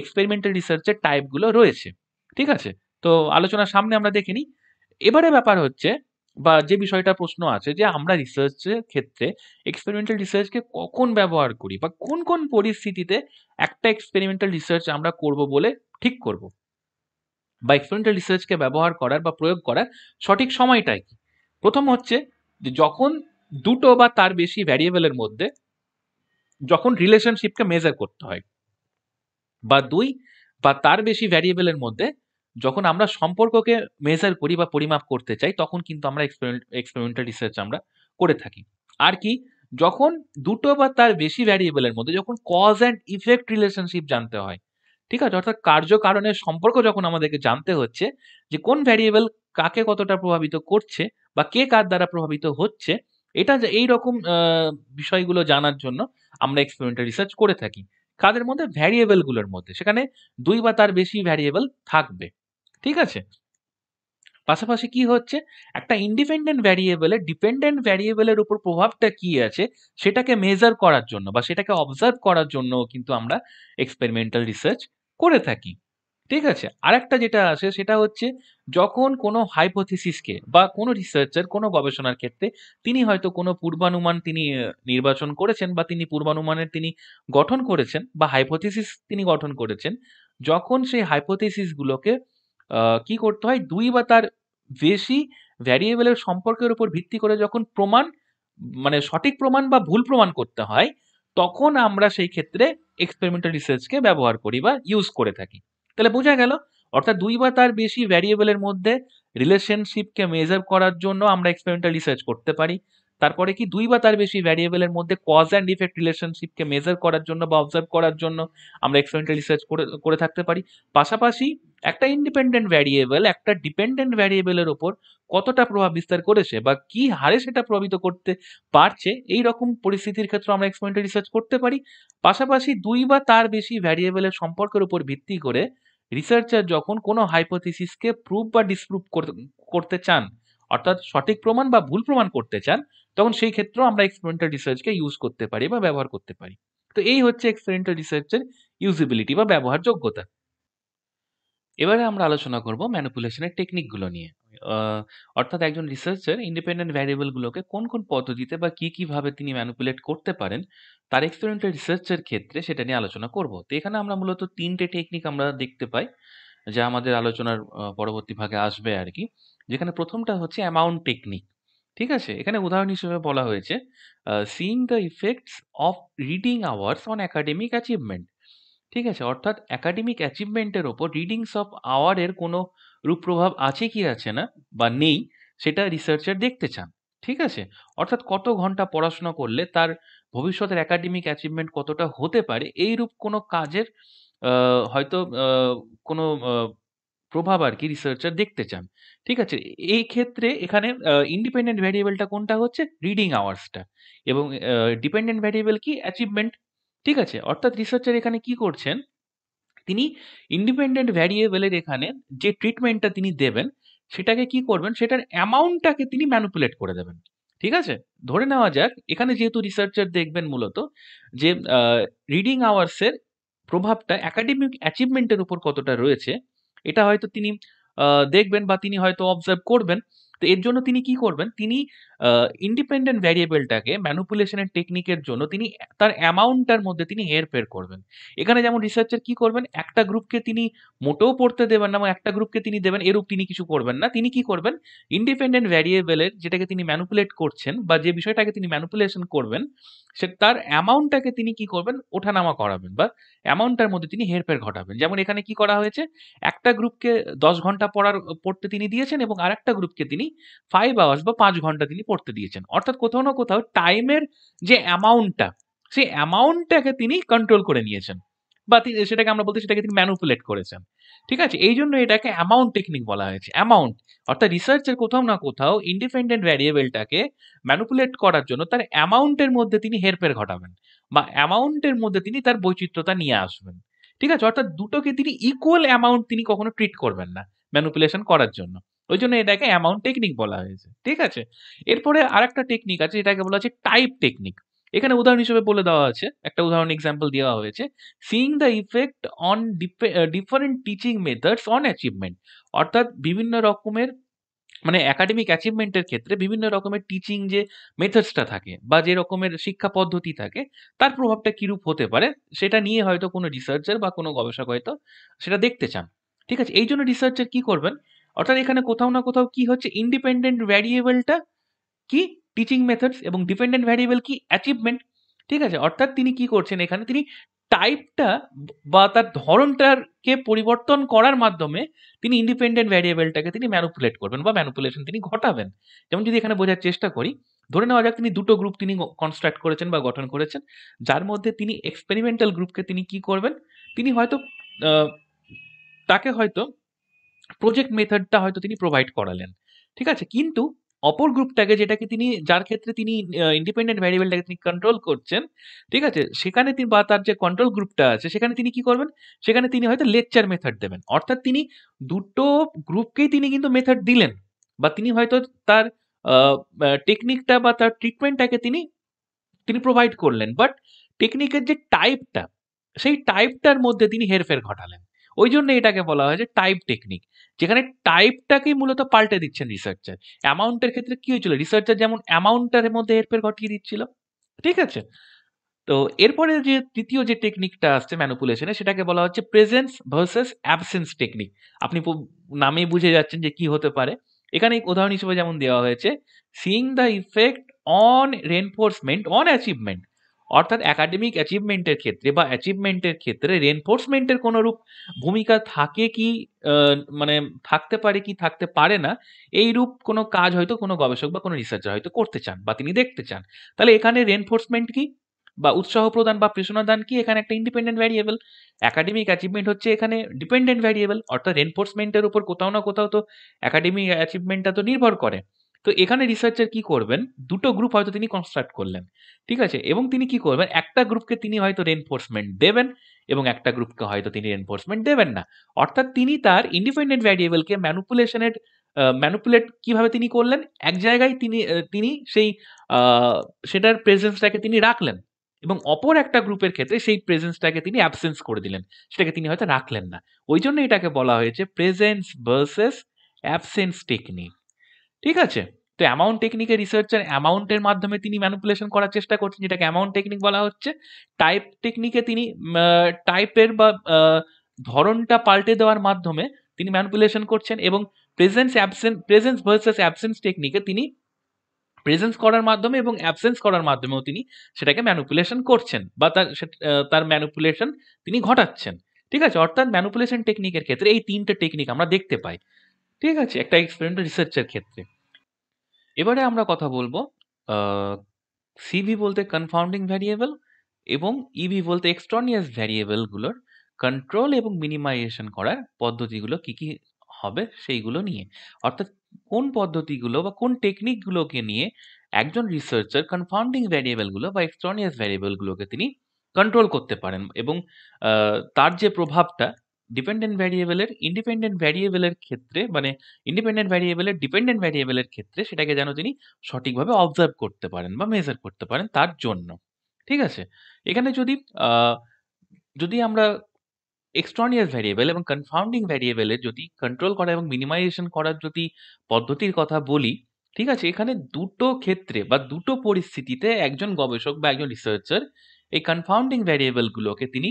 এক্সপেরিমেন্টাল রিসার্চের টাইপগুলো রয়েছে ঠিক আছে তো আলোচনার সামনে আমরা দেখে নিই এবারে ব্যাপার হচ্ছে বা যে বিষয়টা প্রশ্ন আছে যে আমরা রিসার্চের ক্ষেত্রে এক্সপেরিমেন্টাল রিসার্চকে কখন ব্যবহার করি বা কোন কোন পরিস্থিতিতে একটা এক্সপেরিমেন্টাল রিসার্চ আমরা করব বলে ঠিক করব বা এক্সপেরিমেন্টাল রিসার্চকে ব্যবহার করার বা প্রয়োগ করার সঠিক সময়টাই কি প্রথম হচ্ছে যে যখন দুটো বা তার বেশি ভ্যারিয়েবলের মধ্যে যখন রিলেশনশিপকে মেজার করতে হয় বা দুই বা তার বেশি ভ্যারিয়েবলের মধ্যে যখন আমরা সম্পর্ককে মেজার করি বা পরিমাপ করতে চাই তখন কিন্তু আমরা এক্সপেরিমেন্টাল রিসার্চ আমরা করে থাকি আর কি যখন দুটো বা তার বেশি ভ্যারিয়েবলের মধ্যে যখন কজ অ্যান্ড ইফেক্ট রিলেশনশিপ জানতে হয় ঠিক আছে অর্থাৎ কার্যকারণের সম্পর্ক যখন আমাদেরকে জানতে হচ্ছে যে কোন ভ্যারিয়েবল কাকে কতটা প্রভাবিত করছে বা কে কার দ্বারা প্রভাবিত হচ্ছে এটা এই রকম বিষয়গুলো জানার জন্য আমরা এক্সপেরিমেন্টাল রিসার্চ করে থাকি কাদের মধ্যে ভ্যারিয়েবলগুলোর মধ্যে সেখানে দুই বা তার বেশি ভ্যারিয়েবল থাকবে ঠিক আছে পাশাপাশি কি হচ্ছে একটা ইন্ডিপেন্ডেন্ট ভ্যারিয়েবলে ডিপেন্ডেন্ট ভ্যারিয়েবলের উপর প্রভাবটা কি আছে সেটাকে মেজার করার জন্য বা সেটাকে অবজার্ভ করার জন্য কিন্তু আমরা এক্সপেরিমেন্টাল রিসার্চ করে থাকি ঠিক আছে আরেকটা যেটা আসে সেটা হচ্ছে যখন কোনো হাইপোথিসিসকে বা কোনো রিসার্চের কোনো গবেষণার ক্ষেত্রে তিনি হয়তো কোনো পূর্বানুমান তিনি নির্বাচন করেছেন বা তিনি পূর্বানুমানের তিনি গঠন করেছেন বা হাইপোথিসিস তিনি গঠন করেছেন যখন সেই হাইপোথিসিসগুলোকে কি করতে হয় দুই বা তার বেশি ভ্যারিয়েবলের সম্পর্কের উপর ভিত্তি করে যখন প্রমাণ মানে সঠিক প্রমাণ বা ভুল প্রমাণ করতে হয় তখন আমরা সেই ক্ষেত্রে এক্সপেরিমেন্টাল রিসার্চকে ব্যবহার করি বা ইউজ করে থাকি তাহলে বোঝা গেল অর্থাৎ দুই বা তার বেশি ভ্যারিয়েবলের মধ্যে রিলেশনশিপকে মেজার করার জন্য আমরা এক্সপেরিমেন্টাল রিসার্চ করতে পারি তারপরে কি দুই বা তার বেশি ভ্যারিয়েবলের মধ্যে কজ অ্যান্ড ইফেক্ট রিলেশনশিপকে মেজার করার জন্য বা অবজার্ভ করার জন্য আমরা এক্সপেরিমেন্টাল রিসার্চ করে করে থাকতে পারি পাশাপাশি একটা ইন্ডিপেন্ডেন্ট ভ্যারিয়েবল একটা ডিপেন্ডেন্ট ভ্যারিয়েবলের ওপর কতটা প্রভাব বিস্তার করেছে বা কি হারে সেটা প্রভাবিত করতে পারছে এই রকম পরিস্থিতির ক্ষেত্রে আমরা এক্সপেরিমেন্টাল রিসার্চ করতে পারি পাশাপাশি দুই বা তার বেশি ভ্যারিয়েবলের সম্পর্কের উপর ভিত্তি করে রিসার্চার যখন কোনো হাইপোথিসিসকে প্রুভ বা ডিসপ্রুভ করতে চান অর্থাৎ সঠিক প্রমাণ বা ভুল প্রমাণ করতে চান তখন সেই ক্ষেত্রেও আমরা এক্সপেরিমেন্টাল রিসার্চকে ইউজ করতে পারি বা ব্যবহার করতে পারি তো এই হচ্ছে এক্সপেরিমেন্টাল রিসার্চের ইউজিবিলিটি বা ব্যবহারযোগ্যতা এবারে আমরা আলোচনা করব ম্যানিপুলেশনের টেকনিকগুলো নিয়ে অর্থাৎ একজন রিসার্চার ইন্ডিপেন্ডেন্ট ভ্যারিয়েবলগুলোকে কোন কোন পদ্ধতিতে বা কী কীভাবে তিনি ম্যানিপুলেট করতে পারেন তার এক্সপেরিমেন্টাল রিসার্চের ক্ষেত্রে সেটা নিয়ে আলোচনা করব তো এখানে আমরা মূলত তিনটে টেকনিক আমরা দেখতে পাই যা আমাদের আলোচনার পরবর্তী ভাগে আসবে আর কি যেখানে প্রথমটা হচ্ছে অ্যামাউন্ট টেকনিক ঠিক আছে? এখানে উদাহরণ হিসেবে বলা হয়েছে, seeing the effects of reading hours on academic achievement. ঠিক আছে? অর্থাৎ একাডেমিক অ্যাচিভমেন্টের ওপর রিডিংস অফ আওয়ারের কোনো রূপপ্রভাব আছে কি আছে না বা নেই সেটা রিসার্চার দেখতে চান। ঠিক আছে? অর্থাৎ কত ঘন্টা পড়াশোনা করলে তার ভবিষ্যতের একাডেমিক অ্যাচিভমেন্ট কতটা হতে পারে এইরূপ কোনো কাজের হয়তো কোনো প্রভাব আর কি রিসার্চার দেখতে চান ঠিক আছে এই ক্ষেত্রে এখানে ইন্ডিপেন্ডেন্ট ভ্যারিয়েবলটা কোনটা হচ্ছে রিডিং আওয়ার্সটা এবং ডিপেন্ডেন্ট ভ্যারিয়েবল কি অ্যাচিভমেন্ট ঠিক আছে অর্থাৎ রিসার্চার এখানে কি করছেন তিনি ইন্ডিপেন্ডেন্ট ভ্যারিয়েবলের এখানে যে ট্রিটমেন্টটা তিনি দেবেন সেটাকে কি করবেন সেটার অ্যামাউন্টটাকে তিনি ম্যানুপুলেট করে দেবেন ঠিক আছে ধরে নেওয়া যাক এখানে যেহেতু রিসার্চার দেখবেন মূলত যে রিডিং আওয়ার্সের প্রভাবটা একাডেমিক অ্যাচিভমেন্টের উপর কতটা রয়েছে এটা হয়তো তিনি দেখবেন বা তিনি হয়তো অবজার্ভ করবেন তো এর জন্য তিনি কি করবেন তিনি ইন্ডিপেন্ডেন্ট ভ্যারিয়েবলটাকে ম্যানুপুলেশনের টেকনিকের জন্য তিনি তার অ্যামাউন্টটার মধ্যে তিনি হের ফের করবেন এখানে যেমন রিসার্চার কি করবেন একটা গ্রুপকে তিনি মোটেও পড়তে দেবেন না এবং একটা গ্রুপকে তিনি দেবেন এরূপ তিনি কিছু করবেন না তিনি কি করবেন ইন্ডিপেন্ডেন্ট ভ্যারিয়েবলের যেটাকে তিনি ম্যানুপুলেট করছেন বা যে বিষয়টাকে তিনি ম্যানুপুলেশন করবেন সে তার অ্যামাউন্টটাকে তিনি কি করবেন ওঠানামা করাবেন বা অ্যামাউন্টটার মধ্যে তিনি হেরফের ঘটাবেন যেমন এখানে কি করা হয়েছে একটা গ্রুপকে দশ ঘন্টা পড়ার পড়তে তিনি দিয়েছেন এবং আর একটা গ্রুপকে তিনি ফাইভ আওয়ার্স বা পাঁচ ঘন্টা তিনি করতে দিয়েছেন অর্থাৎ কোথাও না কোথাও টাইমের যে অ্যামাউন্টটা সেই অ্যামাউন্টটাকে তিনি কন্ট্রোল করে নিয়েছেন বা সেটাকে আমরা বলতে সেটাকে তিনি ম্যানুপুলেট করেছেন ঠিক আছে এই জন্য এটাকে অ্যামাউন্ট টেকনিক বলা হয়েছে অ্যামাউন্ট অর্থাৎ রিসার্চের কোথাও না কোথাও ইন্ডিপেন্ডেন্ট ভ্যারিয়েবলটাকে ম্যানুপুলেট করার জন্য তার অ্যামাউন্টের মধ্যে তিনি হেরফের ঘটাবেন বা অ্যামাউন্টের মধ্যে তিনি তার বৈচিত্রতা নিয়ে আসবেন ঠিক আছে অর্থাৎ দুটোকে তিনি ইকুয়াল অ্যামাউন্ট তিনি কখনো ট্রিট করবেন না ম্যানুপুলেশন করার জন্য ওই জন্য এটাকে অ্যামাউন্ট টেকনিক বলা হয়েছে ঠিক আছে এরপরে আর একটা টেকনিক আছে এটাকে বলা হচ্ছে টাইপ টেকনিক এখানে উদাহরণ হিসেবে বলে দেওয়া আছে একটা উদাহরণ এক্সাম্পল দেওয়া হয়েছে seeing the effect on different teaching methods on achievement অর্থাৎ বিভিন্ন রকমের মানে একাডেমিক অ্যাচিভমেন্টের ক্ষেত্রে বিভিন্ন রকমের টিচিং যে মেথডসটা থাকে বা যে রকমের শিক্ষা পদ্ধতি থাকে তার প্রভাবটা কীরূপ হতে পারে সেটা নিয়ে হয়তো কোনো রিসার্চার বা কোনো গবেষক হয়তো সেটা দেখতে চান ঠিক আছে এই জন্য রিসার্চার কী করবেন অর্থাৎ এখানে কোথাও না কোথাও কি হচ্ছে ইন্ডিপেন্ডেন্ট ভ্যারিয়েবলটা কি টিচিং মেথডস এবং ডিপেন্ডেন্ট ভ্যারিয়েবল কি অ্যাচিভমেন্ট ঠিক আছে অর্থাৎ তিনি কি করছেন এখানে তিনি টাইপটা বা তার ধরনটাকে পরিবর্তন করার মাধ্যমে তিনি ইন্ডিপেন্ডেন্ট ভ্যারিয়েবলটাকে তিনি ম্যানুপুলেট করবেন বা ম্যানুপুলেশন তিনি ঘটাবেন যেমন যদি এখানে বোঝার চেষ্টা করি ধরে নেওয়া যাক তিনি দুটো গ্রুপ তিনি কনস্ট্রাক্ট করেছেন বা গঠন করেছেন যার মধ্যে তিনি এক্সপেরিমেন্টাল গ্রুপকে তিনি কি করবেন তিনি হয়তো তাকে হয়তো প্রজেক্ট মেথডটা হয়তো তিনি প্রোভাইড করালেন ঠিক আছে কিন্তু অপর গ্রুপটাকে যেটাকে তিনি যার ক্ষেত্রে তিনি ইন্ডিপেন্ডেন্ট ভ্যারিয়েবলটাকে তিনি কন্ট্রোল করছেন ঠিক আছে সেখানে তিনি বা তার যে কন্ট্রোল গ্রুপটা আছে সেখানে তিনি কি করবেন সেখানে তিনি হয়তো লেকচার মেথড দেবেন অর্থাৎ তিনি দুটো গ্রুপকেই তিনি কিন্তু মেথড দিলেন বা তিনি হয়তো তার টেকনিকটা বা তার ট্রিটমেন্টটাকে তিনি তিনি প্রোভাইড করলেন বাট টেকনিকের যে টাইপটা সেই টাইপটার মধ্যে তিনি হেরফের ঘটালেন ওই জন্য এটাকে বলা হয় যে টাইপ টেকনিক যেখানে টাইপটাকেই মূলত পাল্টে দিচ্ছেন রিসার্চার অ্যামাউন্টের ক্ষেত্রে কি হয়েছিল রিসার্চার যেমন অ্যামাউন্টের মধ্যে হেরফের ঘটিয়ে দিচ্ছিল ঠিক আছে তো এরপরে যে তৃতীয় যে টেকনিকটা আসছে ম্যানুপুলেশনে সেটাকে বলা হচ্ছে প্রেজেন্স ভার্সেস অ্যাবসেন্স টেকনিক আপনি নামেই বুঝে যাচ্ছেন যে কি হতে পারে এখানে উদাহরণ হিসেবে যেমন দেওয়া হয়েছে seeing the effect on reinforcement on achievement অর্থাৎ একাডেমিক অ্যাচিভমেন্টের ক্ষেত্রে বা অ্যাচিভমেন্টের ক্ষেত্রে রেনফোর্সমেন্টের কোনো রূপ ভূমিকা থাকে কি মানে থাকতে পারে কি থাকতে পারে না এই রূপ কোনো কাজ হয়তো কোনো গবেষক বা কোনো রিসার্চার হয়তো করতে চান বা তিনি দেখতে চান তাহলে এখানে রেনফোর্সমেন্ট কি বা উৎসাহ প্রদান বা দান কি এখানে একটা ইন্ডিপেন্ডেন্ট ভ্যারিয়েবল একাডেমিক অ্যাচিভমেন্ট হচ্ছে এখানে ডিপেন্ডেন্ট ভ্যারিয়েবল অর্থাৎ রেনফোর্সমেন্টের উপর কোথাও না কোথাও তো একাডেমিক অ্যাচিভমেন্টটা তো নির্ভর করে তো এখানে রিসার্চার কি করবেন দুটো গ্রুপ হয়তো তিনি কনস্ট্রাক্ট করলেন ঠিক আছে এবং তিনি কি করবেন একটা গ্রুপকে তিনি হয়তো রেনফোর্সমেন্ট দেবেন এবং একটা গ্রুপকে হয়তো তিনি রেনফোর্সমেন্ট দেবেন না অর্থাৎ তিনি তার ইন্ডিপেন্ডেন্ট ভ্যারিয়েবলকে ম্যানুপুলেশনের ম্যানুপুলেট কিভাবে তিনি করলেন এক জায়গায় তিনি তিনি সেই সেটার প্রেজেন্সটাকে তিনি রাখলেন এবং অপর একটা গ্রুপের ক্ষেত্রে সেই প্রেজেন্সটাকে তিনি অ্যাবসেন্স করে দিলেন সেটাকে তিনি হয়তো রাখলেন না ওই জন্য এটাকে বলা হয়েছে প্রেজেন্স ভার্সেস অ্যাবসেন্স টেকনিক ঠিক আছে তো অ্যামাউন্ট টেকনিকের রিসার্চার অ্যামাউন্টের মাধ্যমে তিনি ম্যানুপুলেশন করার চেষ্টা করছেন যেটাকে অ্যামাউন্ট টেকনিক বলা হচ্ছে টাইপ টেকনিকে তিনি টাইপের বা ধরনটা পাল্টে দেওয়ার মাধ্যমে তিনি ম্যানুপুলেশন করছেন এবং presence absence presence versus absence টেকনিকে তিনি প্রেজেন্স করার মাধ্যমে এবং অ্যাবসেন্স করার মাধ্যমেও তিনি সেটাকে ম্যানুপুলেশন করছেন বা তার তার ম্যানুপুলেশন তিনি ঘটাচ্ছেন ঠিক আছে অর্থাৎ ম্যানুপুলেশন টেকনিকের ক্ষেত্রে এই তিনটে টেকনিক আমরা দেখতে পাই ঠিক আছে একটা এক্সপেরিমেন্টাল রিসার্চের ক্ষেত্রে এবারে আমরা কথা বলবো সিভি বলতে কনফাউন্ডিং ভ্যারিয়েবল এবং ইভি e বলতে এক্সট্রনিয়াস ভ্যারিয়েবলগুলোর কন্ট্রোল এবং মিনিমাইজেশন করার পদ্ধতিগুলো কী কী হবে সেইগুলো নিয়ে অর্থাৎ কোন পদ্ধতিগুলো বা কোন টেকনিকগুলোকে নিয়ে একজন রিসার্চার কনফাউন্ডিং ভ্যারিয়েবলগুলো বা এক্সট্রনিয়াস ভ্যারিয়েবলগুলোকে তিনি কন্ট্রোল করতে পারেন এবং তার যে প্রভাবটা ডিপেন্ডেন্ট ভ্যারিয়েবলের ইন্ডিপেন্ডেন্ট ভ্যারিয়েবলের ক্ষেত্রে মানে ইন্ডিপেন্ডেন্ট ভ্যারিয়েবলের ডিপেন্ডেন্ট ভ্যারিয়েবলের ক্ষেত্রে সেটাকে যেন তিনি সঠিকভাবে অবজার্ভ করতে পারেন বা মেজার করতে পারেন তার জন্য ঠিক আছে এখানে যদি যদি আমরা এক্সট্রনিয়াস ভ্যারিয়েবল এবং কনফাউন্ডিং ভ্যারিয়েবলের যদি কন্ট্রোল করা এবং মিনিমাইজেশন করার যদি পদ্ধতির কথা বলি ঠিক আছে এখানে দুটো ক্ষেত্রে বা দুটো পরিস্থিতিতে একজন গবেষক বা একজন রিসার্চার এই কনফাউন্ডিং ভ্যারিয়েবলগুলোকে তিনি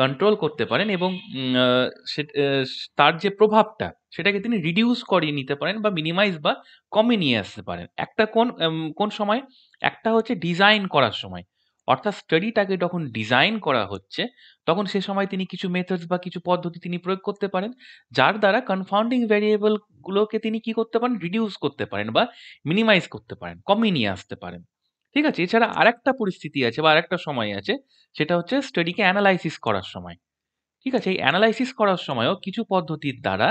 কন্ট্রোল করতে পারেন এবং তার যে প্রভাবটা সেটাকে তিনি রিডিউস করিয়ে নিতে পারেন বা মিনিমাইজ বা কমে নিয়ে আসতে পারেন একটা কোন কোন সময় একটা হচ্ছে ডিজাইন করার সময় অর্থাৎ স্টাডিটাকে যখন ডিজাইন করা হচ্ছে তখন সে সময় তিনি কিছু মেথডস বা কিছু পদ্ধতি তিনি প্রয়োগ করতে পারেন যার দ্বারা কনফাউন্ডিং ভ্যারিয়েবলগুলোকে তিনি কি করতে পারেন রিডিউস করতে পারেন বা মিনিমাইজ করতে পারেন কমে নিয়ে আসতে পারেন ঠিক আছে এছাড়া আরেকটা পরিস্থিতি আছে বা আরেকটা সময় আছে সেটা হচ্ছে স্টাডিকে অ্যানালাইসিস করার সময় ঠিক আছে এই অ্যানালাইসিস করার সময়ও কিছু পদ্ধতির দ্বারা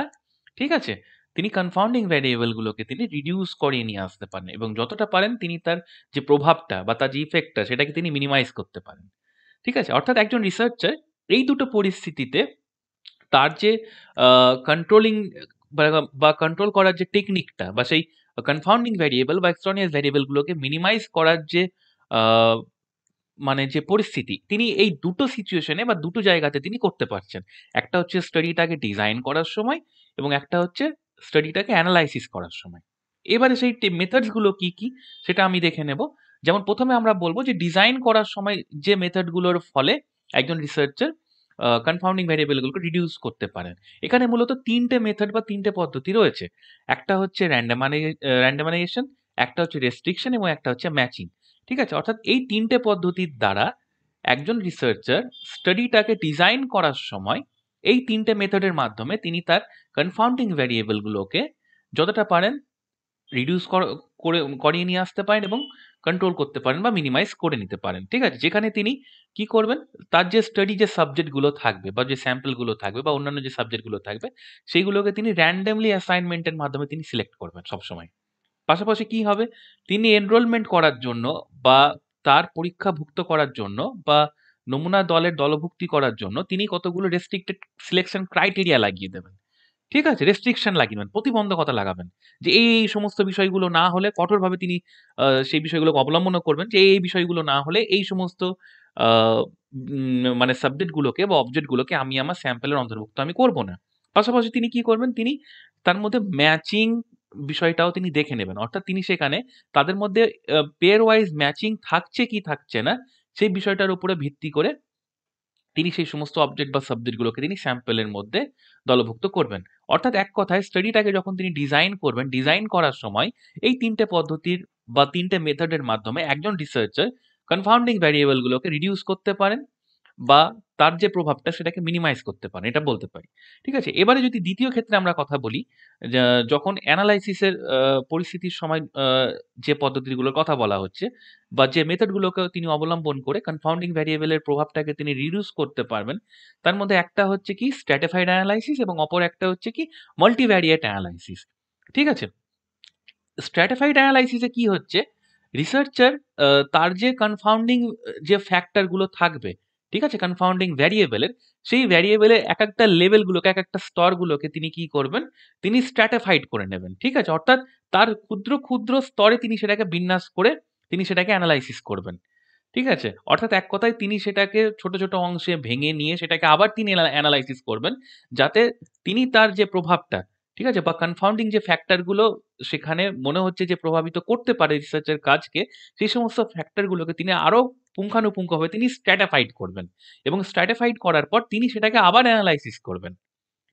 ঠিক আছে তিনি কনফাউন্ডিং ভ্যারিয়েবলগুলোকে তিনি রিডিউস করিয়ে নিয়ে আসতে পারেন এবং যতটা পারেন তিনি তার যে প্রভাবটা বা তার যে ইফেক্টটা সেটাকে তিনি মিনিমাইজ করতে পারেন ঠিক আছে অর্থাৎ একজন রিসার্চার এই দুটো পরিস্থিতিতে তার যে কন্ট্রোলিং বা কন্ট্রোল করার যে টেকনিকটা বা সেই কনফাউন্ডিং ভ্যারিয়েবল বা এক্সট্রনিয়াস ভ্যারিয়েবলগুলোকে মিনিমাইজ করার যে মানে যে পরিস্থিতি তিনি এই দুটো সিচুয়েশনে বা দুটো জায়গাতে তিনি করতে পারছেন একটা হচ্ছে স্টাডিটাকে ডিজাইন করার সময় এবং একটা হচ্ছে স্টাডিটাকে অ্যানালাইসিস করার সময় এবারে সেই মেথডসগুলো কি কি সেটা আমি দেখে নেব যেমন প্রথমে আমরা বলবো যে ডিজাইন করার সময় যে মেথডগুলোর ফলে একজন রিসার্চার কনফাউন্ডিং ভ্যারিয়েবলগুলোকে রিডিউস করতে পারেন এখানে মূলত তিনটে মেথড বা তিনটে পদ্ধতি রয়েছে একটা হচ্ছে র্যান্ডামাইজেশন একটা হচ্ছে রেস্ট্রিকশন এবং একটা হচ্ছে ম্যাচিং ঠিক আছে অর্থাৎ এই তিনটে পদ্ধতির দ্বারা একজন রিসার্চার স্টাডিটাকে ডিজাইন করার সময় এই তিনটে মেথডের মাধ্যমে তিনি তার কনফাউন্ডিং ভ্যারিয়েবলগুলোকে যতটা পারেন রিডিউস করে করিয়ে নিয়ে আসতে পারেন এবং কন্ট্রোল করতে পারেন বা মিনিমাইজ করে নিতে পারেন ঠিক আছে যেখানে তিনি কি করবেন তার যে স্টাডি যে সাবজেক্টগুলো থাকবে বা যে স্যাম্পলগুলো থাকবে বা অন্যান্য যে সাবজেক্টগুলো থাকবে সেইগুলোকে তিনি র্যান্ডামলি অ্যাসাইনমেন্টের মাধ্যমে তিনি সিলেক্ট করবেন সবসময় পাশাপাশি কি হবে তিনি এনরোলমেন্ট করার জন্য বা তার পরীক্ষাভুক্ত করার জন্য বা নমুনা দলের দলভুক্তি করার জন্য তিনি কতগুলো রেস্ট্রিক্টেড সিলেকশন ক্রাইটেরিয়া লাগিয়ে দেবেন ঠিক আছে রেস্ট্রিকশন লাগিবেন প্রতিবন্ধকতা লাগাবেন যে এই সমস্ত বিষয়গুলো না হলে কঠোরভাবে তিনি সেই বিষয়গুলোকে অবলম্বন করবেন যে এই বিষয়গুলো না হলে এই সমস্ত মানে সাবজেক্টগুলোকে বা অবজেক্টগুলোকে আমি আমার স্যাম্পেলের অন্তর্ভুক্ত আমি করব না পাশাপাশি তিনি কি করবেন তিনি তার মধ্যে ম্যাচিং বিষয়টাও তিনি দেখে নেবেন অর্থাৎ তিনি সেখানে তাদের মধ্যে পেয়ার ওয়াইজ ম্যাচিং থাকছে কি থাকছে না সেই বিষয়টার উপরে ভিত্তি করে তিনি সেই সমস্ত অবজেক্ট বা সাবজেক্টগুলোকে তিনি স্যাম্পেলের মধ্যে দলভুক্ত করবেন অর্থাৎ এক কথায় স্টাডিটাকে যখন তিনি ডিজাইন করবেন ডিজাইন করার সময় এই তিনটে পদ্ধতির বা তিনটে মেথডের মাধ্যমে একজন রিসার্চার কনফাউন্ডিং ভ্যারিয়েবলগুলোকে রিডিউস করতে পারেন বা তার যে প্রভাবটা সেটাকে মিনিমাইজ করতে পারেন এটা বলতে পারি ঠিক আছে এবারে যদি দ্বিতীয় ক্ষেত্রে আমরা কথা বলি যখন অ্যানালাইসিসের পরিস্থিতির সময় যে পদ্ধতিগুলোর কথা বলা হচ্ছে বা যে মেথডগুলোকে তিনি অবলম্বন করে কনফাউন্ডিং ভ্যারিয়েবলের প্রভাবটাকে তিনি রিডিউস করতে পারবেন তার মধ্যে একটা হচ্ছে কি স্ট্র্যাটিফাইড অ্যানালাইসিস এবং অপর একটা হচ্ছে কি মাল্টিভ্যারিয়েট অ্যানালাইসিস ঠিক আছে স্ট্র্যাটিফাইড অ্যানালাইসিসে কি হচ্ছে রিসার্চার তার যে কনফাউন্ডিং যে ফ্যাক্টরগুলো থাকবে ঠিক আছে কনফাউন্ডিং ভ্যারিয়েবলের সেই ভ্যারিয়েবলের এক একটা লেভেলগুলোকে এক একটা স্তরগুলোকে তিনি কি করবেন তিনি স্ট্র্যাটেফাইড করে নেবেন ঠিক আছে অর্থাৎ তার ক্ষুদ্র ক্ষুদ্র স্তরে তিনি সেটাকে বিন্যাস করে তিনি সেটাকে অ্যানালাইসিস করবেন ঠিক আছে অর্থাৎ এক কথায় তিনি সেটাকে ছোট ছোট অংশে ভেঙে নিয়ে সেটাকে আবার তিনি অ্যানালাইসিস করবেন যাতে তিনি তার যে প্রভাবটা ঠিক আছে বা কনফাউন্ডিং যে ফ্যাক্টরগুলো সেখানে মনে হচ্ছে যে প্রভাবিত করতে পারে রিসার্চের কাজকে সেই সমস্ত ফ্যাক্টরগুলোকে তিনি আরও পুঙ্খানুপুঙ্খভাবে তিনি স্ট্র্যাটাফাইড করবেন এবং স্ট্র্যাটাফাইড করার পর তিনি সেটাকে আবার অ্যানালাইসিস করবেন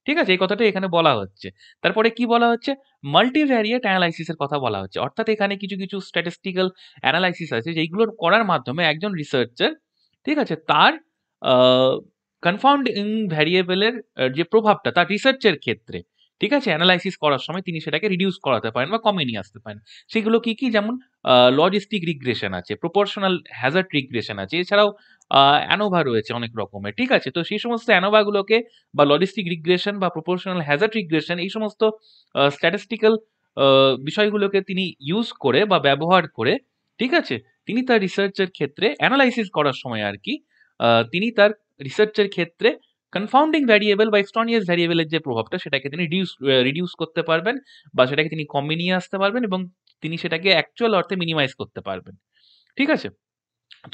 ঠিক আছে এই কথাটা এখানে বলা হচ্ছে তারপরে কি বলা হচ্ছে মাল্টিভ্যারিয়েট অ্যানালাইসিসের কথা বলা হচ্ছে অর্থাৎ এখানে কিছু কিছু স্ট্যাটিস্টিক্যাল অ্যানালাইসিস আছে যেইগুলোর করার মাধ্যমে একজন রিসার্চার ঠিক আছে তার কনফাউন্ড ইন ভ্যারিয়েবলের যে প্রভাবটা তার রিসার্চের ক্ষেত্রে ঠিক আছে অ্যানালাইসিস করার সময় তিনি সেটাকে রিডিউস করাতে পারেন বা কমে নিয়ে আসতে পারেন সেগুলো কি কি যেমন লজিস্টিক রিগ্রেশন আছে প্রপোর্শনাল হ্যাজার্ট রিগ্রেশন আছে এছাড়াও অ্যানোভা রয়েছে অনেক রকমের ঠিক আছে তো সেই সমস্ত অ্যানোভাগুলোকে বা লজিস্টিক রিগ্রেশন বা প্রপোর্শনাল হ্যাজার্ট রিগ্রেশন এই সমস্ত স্ট্যাটিস্টিক্যাল বিষয়গুলোকে তিনি ইউজ করে বা ব্যবহার করে ঠিক আছে তিনি তার রিসার্চের ক্ষেত্রে অ্যানালাইসিস করার সময় আর কি তিনি তার রিসার্চের ক্ষেত্রে কনফাউন্ডিং ভ্যারিয়েবল বা এক্সটর্নিয়াস ভ্যারিয়েবলের যে প্রভাবটা সেটাকে তিনি রিডিউস রিডিউস করতে পারবেন বা সেটাকে তিনি কমে নিয়ে আসতে পারবেন এবং তিনি সেটাকে অ্যাকচুয়াল অর্থে মিনিমাইজ করতে পারবেন ঠিক আছে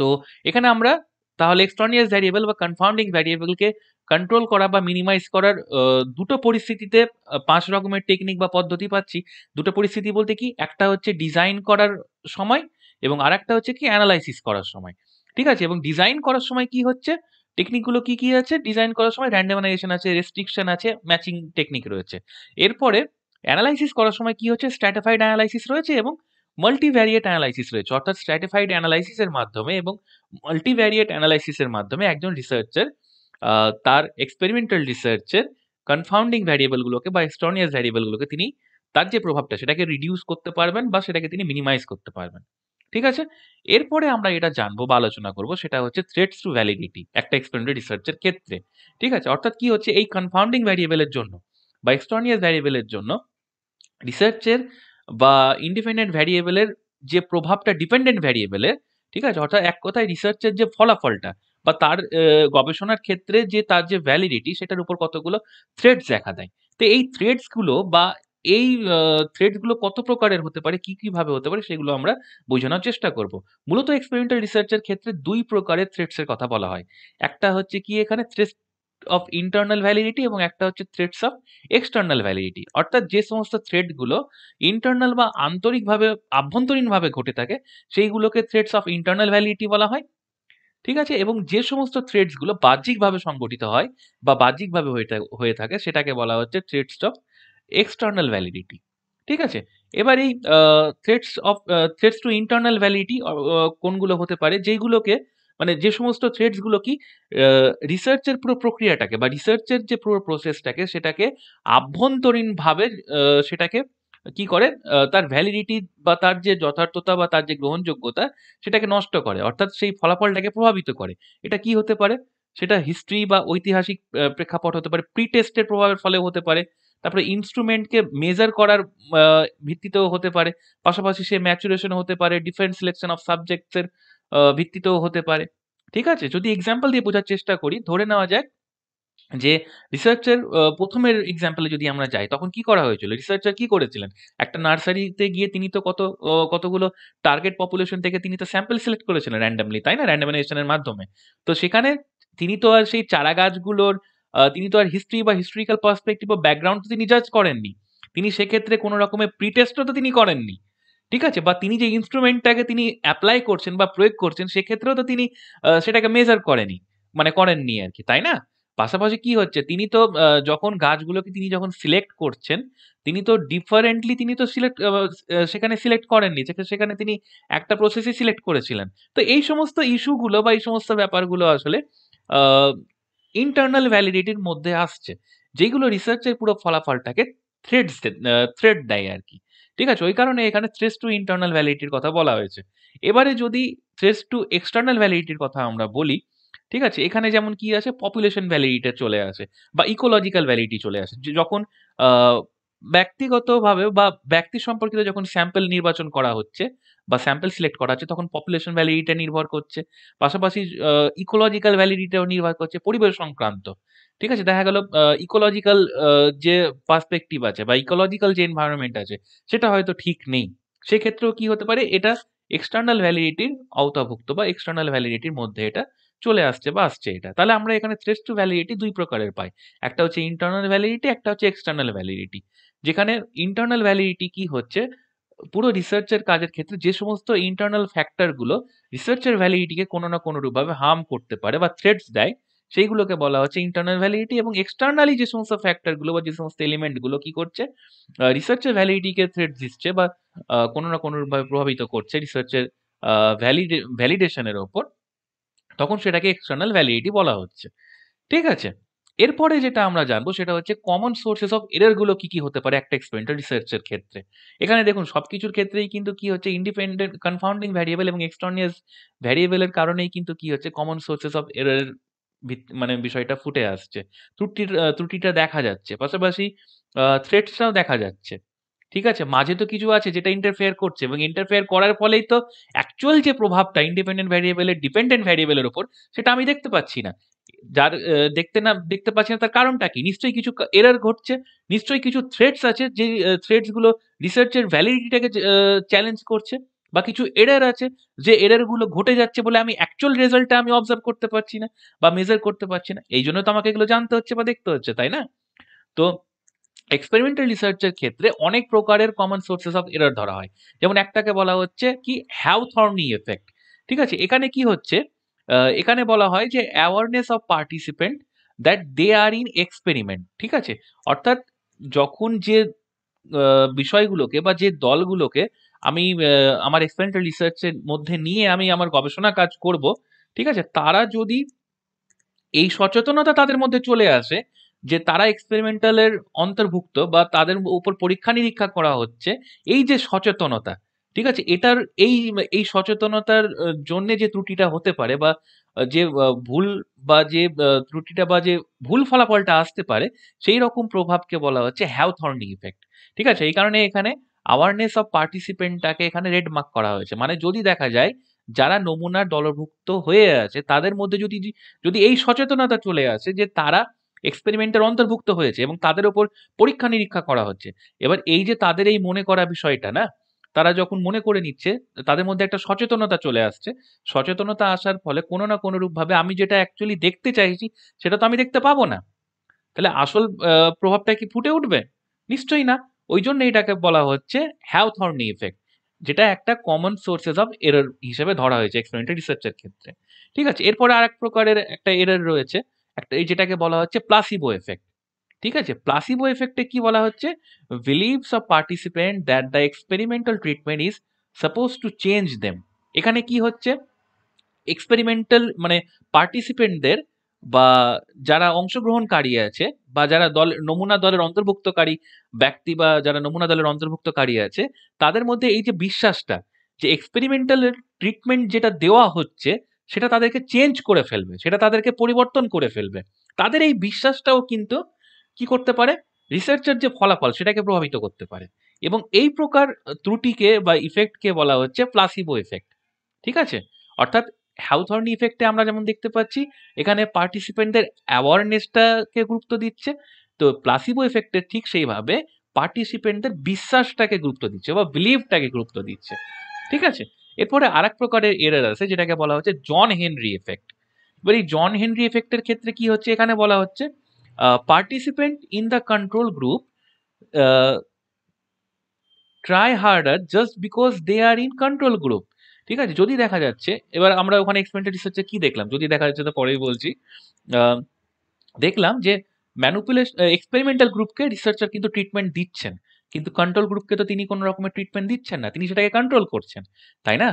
তো এখানে আমরা তাহলে এক্সটর্নিয়াস ভ্যারিয়েবল বা কনফাউন্ডিং ভ্যারিয়েবলকে কন্ট্রোল করা বা মিনিমাইজ করার দুটো পরিস্থিতিতে পাঁচ রকমের টেকনিক বা পদ্ধতি পাচ্ছি দুটো পরিস্থিতি বলতে কি একটা হচ্ছে ডিজাইন করার সময় এবং আর একটা হচ্ছে কি অ্যানালাইসিস করার সময় ঠিক আছে এবং ডিজাইন করার সময় কি হচ্ছে টেকনিকগুলো কি কি আছে ডিজাইন করার সময় র্যান্ডমাইজেশন আছে রেস্ট্রিকশন আছে ম্যাচিং টেকনিক রয়েছে এরপরে অ্যানালাইসিস করার সময় কি হচ্ছে স্ট্র্যাটিফাইড অ্যানালাইসিস রয়েছে এবং মাল্টিভ্যারিয়েট অ্যানালাইসিস রয়েছে অর্থাৎ স্ট্র্যাটিফাইড অ্যানালাইসিসের মাধ্যমে এবং মাল্টিভ্যারিয়েট অ্যানালাইসিসের মাধ্যমে একজন রিসার্চার তার এক্সপেরিমেন্টাল রিসার্চের কনফাউন্ডিং ভ্যারিয়েবলগুলোকে বা এক্সটর্নিয়াস ভ্যারিয়েবলগুলোকে তিনি তার যে প্রভাবটা সেটাকে রিডিউস করতে পারবেন বা সেটাকে তিনি মিনিমাইজ করতে পারবেন ঠিক আছে এরপরে আমরা এটা জানবো বা আলোচনা করবো সেটা হচ্ছে থ্রেটস টু ভ্যালিডিটি একটা এক্সপেরিমেন্টাল রিসার্চের ক্ষেত্রে ঠিক আছে অর্থাৎ কি হচ্ছে এই কনফাউন্ডিং ভ্যারিয়েবলের জন্য বা এক্সটর্নিয়াস ভ্যারিয়েবলের জন্য রিসার্চের বা ইন্ডিপেন্ডেন্ট ভ্যারিয়েবলের যে প্রভাবটা ডিপেন্ডেন্ট ভ্যারিয়েবলের ঠিক আছে অর্থাৎ এক কথায় রিসার্চের যে ফলাফলটা বা তার গবেষণার ক্ষেত্রে যে তার যে ভ্যালিডিটি সেটার উপর কতগুলো থ্রেডস দেখা দেয় তো এই থ্রেডসগুলো বা এই থ্রেডগুলো কত প্রকারের হতে পারে কি কিভাবে হতে পারে সেগুলো আমরা বোঝানোর চেষ্টা করব মূলত এক্সপেরিমেন্টাল রিসার্চের ক্ষেত্রে দুই প্রকারের এর কথা বলা হয় একটা হচ্ছে কি এখানে থ্রেড অফ ইন্টারনাল ভ্যালিডিটি এবং একটা হচ্ছে থ্রেডস অফ এক্সটার্নাল ভ্যালিডিটি অর্থাৎ যে সমস্ত থ্রেডগুলো ইন্টারনাল বা আন্তরিকভাবে আভ্যন্তরীণভাবে ঘটে থাকে সেইগুলোকে থ্রেডস অফ ইন্টারনাল ভ্যালিডিটি বলা হয় ঠিক আছে এবং যে সমস্ত থ্রেডসগুলো বাহ্যিকভাবে সংগঠিত হয় বা বাহ্যিকভাবে হয়ে থাকে সেটাকে বলা হচ্ছে থ্রেডস অফ এক্সটার্নাল ভ্যালিডিটি ঠিক আছে এবার এই threats of threats to internal validity কোনগুলো হতে পারে যেগুলোকে মানে যে সমস্ত থ্রেডসগুলো কি রিসার্চের পুরো প্রক্রিয়াটাকে বা রিসার্চের যে পুরো প্রসেসটাকে সেটাকে আভ্যন্তরীণভাবে সেটাকে কি করে তার ভ্যালিডিটি বা তার যে যথার্থতা বা তার যে গ্রহণযোগ্যতা সেটাকে নষ্ট করে অর্থাৎ সেই ফলাফলটাকে প্রভাবিত করে এটা কি হতে পারে সেটা হিস্ট্রি বা ঐতিহাসিক প্রেক্ষাপট হতে পারে প্রি টেস্টের প্রভাবের ফলে হতে পারে তারপরে ইনস্ট্রুমেন্টকে মেজার করার ভিত্তিতেও হতে পারে পাশাপাশি সে ম্যাচুরেশন হতে পারে ডিফারেন্ট সিলেকশন অফ সাবজেক্টসের ভিত্তিতেও হতে পারে ঠিক আছে যদি এক্সাম্পল দিয়ে বোঝার চেষ্টা করি ধরে নেওয়া যাক যে রিসার্চের প্রথমের এক্সাম্পলে যদি আমরা যাই তখন কি করা হয়েছিল রিসার্চার কি করেছিলেন একটা নার্সারিতে গিয়ে তিনি তো কত কতগুলো টার্গেট পপুলেশন থেকে তিনি তো স্যাম্পল সিলেক্ট করেছিলেন র্যান্ডামলি তাই না র্যান্ডামাইজেশনের মাধ্যমে তো সেখানে তিনি তো আর সেই চারা গাছগুলোর তিনি তো আর হিস্ট্রি বা হিস্ট্রিক্যাল পার্সপেক্টিভ বা ব্যাকগ্রাউন্ড তো তিনি জাজ করেননি তিনি সেক্ষেত্রে কোনো রকমের প্রিটেস্টও তো তিনি করেননি ঠিক আছে বা তিনি যে ইনস্ট্রুমেন্টটাকে তিনি অ্যাপ্লাই করছেন বা প্রয়োগ করছেন সেক্ষেত্রেও তো তিনি সেটাকে মেজার করেনি মানে করেননি আর কি তাই না পাশাপাশি কি হচ্ছে তিনি তো যখন গাছগুলোকে তিনি যখন সিলেক্ট করছেন তিনি তো ডিফারেন্টলি তিনি তো সিলেক্ট সেখানে সিলেক্ট করেননি সেখানে তিনি একটা প্রসেসই সিলেক্ট করেছিলেন তো এই সমস্ত ইস্যুগুলো বা এই সমস্ত ব্যাপারগুলো আসলে ইন্টারনাল ভ্যালিডিটির মধ্যে আসছে যেগুলো রিসার্চের পুরো ফলাফলটাকে থ্রেড থ্রেড দেয় আর কি ঠিক আছে ওই কারণে এখানে থ্রেস টু ইন্টারনাল ভ্যালিডিটির কথা বলা হয়েছে এবারে যদি থ্রেস টু এক্সটার্নাল ভ্যালিডিটির কথা আমরা বলি ঠিক আছে এখানে যেমন কি আছে পপুলেশন ভ্যালিডিটা চলে আসে বা ইকোলজিক্যাল ভ্যালিডিটি চলে আসে যখন ব্যক্তিগতভাবে বা ব্যক্তি সম্পর্কিত যখন স্যাম্পল নির্বাচন করা হচ্ছে বা স্যাম্পল সিলেক্ট করা হচ্ছে তখন পপুলেশন ভ্যালিডিটা নির্ভর করছে পাশাপাশি ইকোলজিক্যাল ভ্যালিডিটাও নির্ভর করছে পরিবেশ সংক্রান্ত ঠিক আছে দেখা গেল ইকোলজিক্যাল যে পার্সপেক্টিভ আছে বা ইকোলজিক্যাল যে এনভায়রনমেন্ট আছে সেটা হয়তো ঠিক নেই সেক্ষেত্রেও কি হতে পারে এটা এক্সটার্নাল ভ্যালিডিটির আওতাভুক্ত বা এক্সটার্নাল ভ্যালিডিটির মধ্যে এটা চলে আসছে বা আসছে এটা তাহলে আমরা এখানে শ্রেষ্ঠ ভ্যালিডিটি দুই প্রকারের পাই একটা হচ্ছে ইন্টারনাল ভ্যালিডিটি একটা হচ্ছে এক্সটার্নাল ভ্যালিডিটি যেখানে ইন্টারনাল ভ্যালিডিটি কি হচ্ছে পুরো রিসার্চের কাজের ক্ষেত্রে যে সমস্ত ইন্টারনাল ফ্যাক্টরগুলো রিসার্চের ভ্যালিডিটিকে কোনো না কোনো রূপভাবে হার্ম করতে পারে বা থ্রেটস দেয় সেইগুলোকে বলা হচ্ছে ইন্টারনাল ভ্যালিডিটি এবং এক্সটার্নালি যে সমস্ত ফ্যাক্টরগুলো বা যে সমস্ত এলিমেন্টগুলো কি করছে রিসার্চের ভ্যালিডিটিকে থ্রেট দিচ্ছে বা কোনো না রূপভাবে প্রভাবিত করছে রিসার্চের ভ্যালিডে ভ্যালিডেশনের ওপর তখন সেটাকে এক্সটার্নাল ভ্যালিডিটি বলা হচ্ছে ঠিক আছে এরপরে যেটা আমরা জানবো সেটা হচ্ছে কমন সোর্সেস অফ এরারগুলো কি কি হতে পারে একটা এক্সপেরিমেন্টাল রিসার্চের ক্ষেত্রে এখানে দেখুন সব কিছুর ক্ষেত্রেই কিন্তু কি হচ্ছে ইন্ডিপেন্ডেন্ট কনফাউন্ডিং ভ্যারিয়েবল এবং এক্সটার্নিয়াস ভ্যারিয়েবলের কারণেই কিন্তু কি হচ্ছে কমন সোর্সেস অফ এররের মানে বিষয়টা ফুটে আসছে ত্রুটির ত্রুটিটা দেখা যাচ্ছে পাশাপাশি থ্রেটসটাও দেখা যাচ্ছে ঠিক আছে মাঝে তো কিছু আছে যেটা ইন্টারফেয়ার করছে এবং ইন্টারফেয়ার করার ফলেই তো অ্যাকচুয়াল যে প্রভাবটা ইন্ডিপেন্ডেন্ট ভ্যারিয়েবলের ডিপেন্ডেন্ট ভ্যারিয়েবলের উপর সেটা আমি দেখতে পাচ্ছি না যার দেখতে না দেখতে পাচ্ছি না তার কারণটা কি নিশ্চয়ই কিছু এরার ঘটছে নিশ্চয়ই কিছু থ্রেটস আছে যে থ্রেটসগুলো রিসার্চের ভ্যালিডিটিটাকে চ্যালেঞ্জ করছে বা কিছু এরার আছে যে এরারগুলো ঘটে যাচ্ছে বলে আমি অ্যাকচুয়াল রেজাল্টটা আমি অবজার্ভ করতে পারছি না বা মেজার করতে পারছি না এই জন্য তো আমাকে এগুলো জানতে হচ্ছে বা দেখতে হচ্ছে তাই না তো এক্সপেরিমেন্টাল রিসার্চের ক্ষেত্রে অনেক প্রকারের কমন সোর্সেস অফ এরার ধরা হয় যেমন একটাকে বলা হচ্ছে কি হ্যাওথর্নি এফেক্ট ঠিক আছে এখানে কি হচ্ছে এখানে বলা হয় যে awareness of participant that they are in experiment ঠিক আছে অর্থাৎ যখন যে বিষয়গুলোকে বা যে দলগুলোকে আমি আমার এক্সপেরিমেন্টাল রিসার্চের মধ্যে নিয়ে আমি আমার গবেষণা কাজ করব ঠিক আছে তারা যদি এই সচেতনতা তাদের মধ্যে চলে আসে যে তারা এক্সপেরিমেন্টালের অন্তর্ভুক্ত বা তাদের উপর পরীক্ষা নিরীক্ষা করা হচ্ছে এই যে সচেতনতা ঠিক আছে এটার এই এই সচেতনতার জন্য যে ত্রুটিটা হতে পারে বা যে ভুল বা যে ত্রুটিটা বা যে ভুল ফলাফলটা আসতে পারে সেই রকম প্রভাবকে বলা হচ্ছে হ্যাওথর্নিং ইফেক্ট ঠিক আছে এই কারণে এখানে অ্যাওয়ারনেস অফ পার্টিসিপেন্টটাকে এখানে রেড মার্ক করা হয়েছে মানে যদি দেখা যায় যারা নমুনার দলভুক্ত হয়ে আছে তাদের মধ্যে যদি যদি এই সচেতনতা চলে আসে যে তারা এক্সপেরিমেন্টের অন্তর্ভুক্ত হয়েছে এবং তাদের ওপর পরীক্ষা নিরীক্ষা করা হচ্ছে এবার এই যে তাদের এই মনে করা বিষয়টা না তারা যখন মনে করে নিচ্ছে তাদের মধ্যে একটা সচেতনতা চলে আসছে সচেতনতা আসার ফলে কোনো না কোনো রূপভাবে আমি যেটা অ্যাকচুয়ালি দেখতে চাইছি সেটা তো আমি দেখতে পাবো না তাহলে আসল প্রভাবটা কি ফুটে উঠবে নিশ্চয়ই না ওই জন্য এটাকে বলা হচ্ছে হ্যাওথর্নি ইফেক্ট যেটা একটা কমন সোর্সেস অফ এরর হিসেবে ধরা হয়েছে এক্সপেরিমেন্টাল রিসার্চের ক্ষেত্রে ঠিক আছে এরপরে আর এক প্রকারের একটা এরর রয়েছে একটা এই যেটাকে বলা হচ্ছে প্লাসিবো এফেক্ট ঠিক আছে প্লাসিবো এফেক্টে কি বলা হচ্ছে beliefs of participant that the experimental treatment is suppose to change them এখানে কি হচ্ছে এক্সপেরিমেন্টাল মানে পার্টিসিপেন্টদের বা যারা অংশগ্রহণকারী আছে বা যারা দল নমুনা দলের অন্তর্ভুক্তকারী ব্যক্তি বা যারা নমুনা দলের অন্তর্ভুক্তকারী আছে তাদের মধ্যে এই যে বিশ্বাসটা যে এক্সপেরিমেন্টাল ট্রিটমেন্ট যেটা দেওয়া হচ্ছে সেটা তাদেরকে চেঞ্জ করে ফেলবে সেটা তাদেরকে পরিবর্তন করে ফেলবে তাদের এই বিশ্বাসটাও কিন্তু কি করতে পারে রিসার্চের যে ফলাফল সেটাকে প্রভাবিত করতে পারে এবং এই প্রকার ত্রুটিকে বা ইফেক্টকে বলা হচ্ছে প্লাসিবো এফেক্ট ঠিক আছে অর্থাৎ হ্যাউথর্নি ইফেক্টে আমরা যেমন দেখতে পাচ্ছি এখানে পার্টিসিপেন্টদের অ্যাওয়ারনেসটাকে গুরুত্ব দিচ্ছে তো প্লাসিবো এফেক্টে ঠিক সেইভাবে পার্টিসিপেন্টদের বিশ্বাসটাকে গুরুত্ব দিচ্ছে বা বিলিভটাকে গুরুত্ব দিচ্ছে ঠিক আছে এরপরে আর এক প্রকারের এরার আছে যেটাকে বলা হচ্ছে জন হেনরি এফেক্ট এবার এই জন হেনরি এফেক্টের ক্ষেত্রে কি হচ্ছে এখানে বলা হচ্ছে participant uh, participant in the control group uh, try harder just because they are in control group ঠিক আছে যদি দেখা যাচ্ছে এবার আমরা ওখানে এক্সপেরিমেন্টাল হচ্ছে কি দেখলাম যদি দেখা যাচ্ছে তো পরেই বলছি দেখলাম যে ম্যানুপুলেশন এক্সপেরিমেন্টাল গ্রুপকে রিসার্চার কিন্তু ট্রিটমেন্ট দিচ্ছেন কিন্তু কন্ট্রোল গ্রুপকে তো তিনি কোনো রকমের ট্রিটমেন্ট দিচ্ছেন না তিনি সেটাকে কন্ট্রোল করছেন তাই না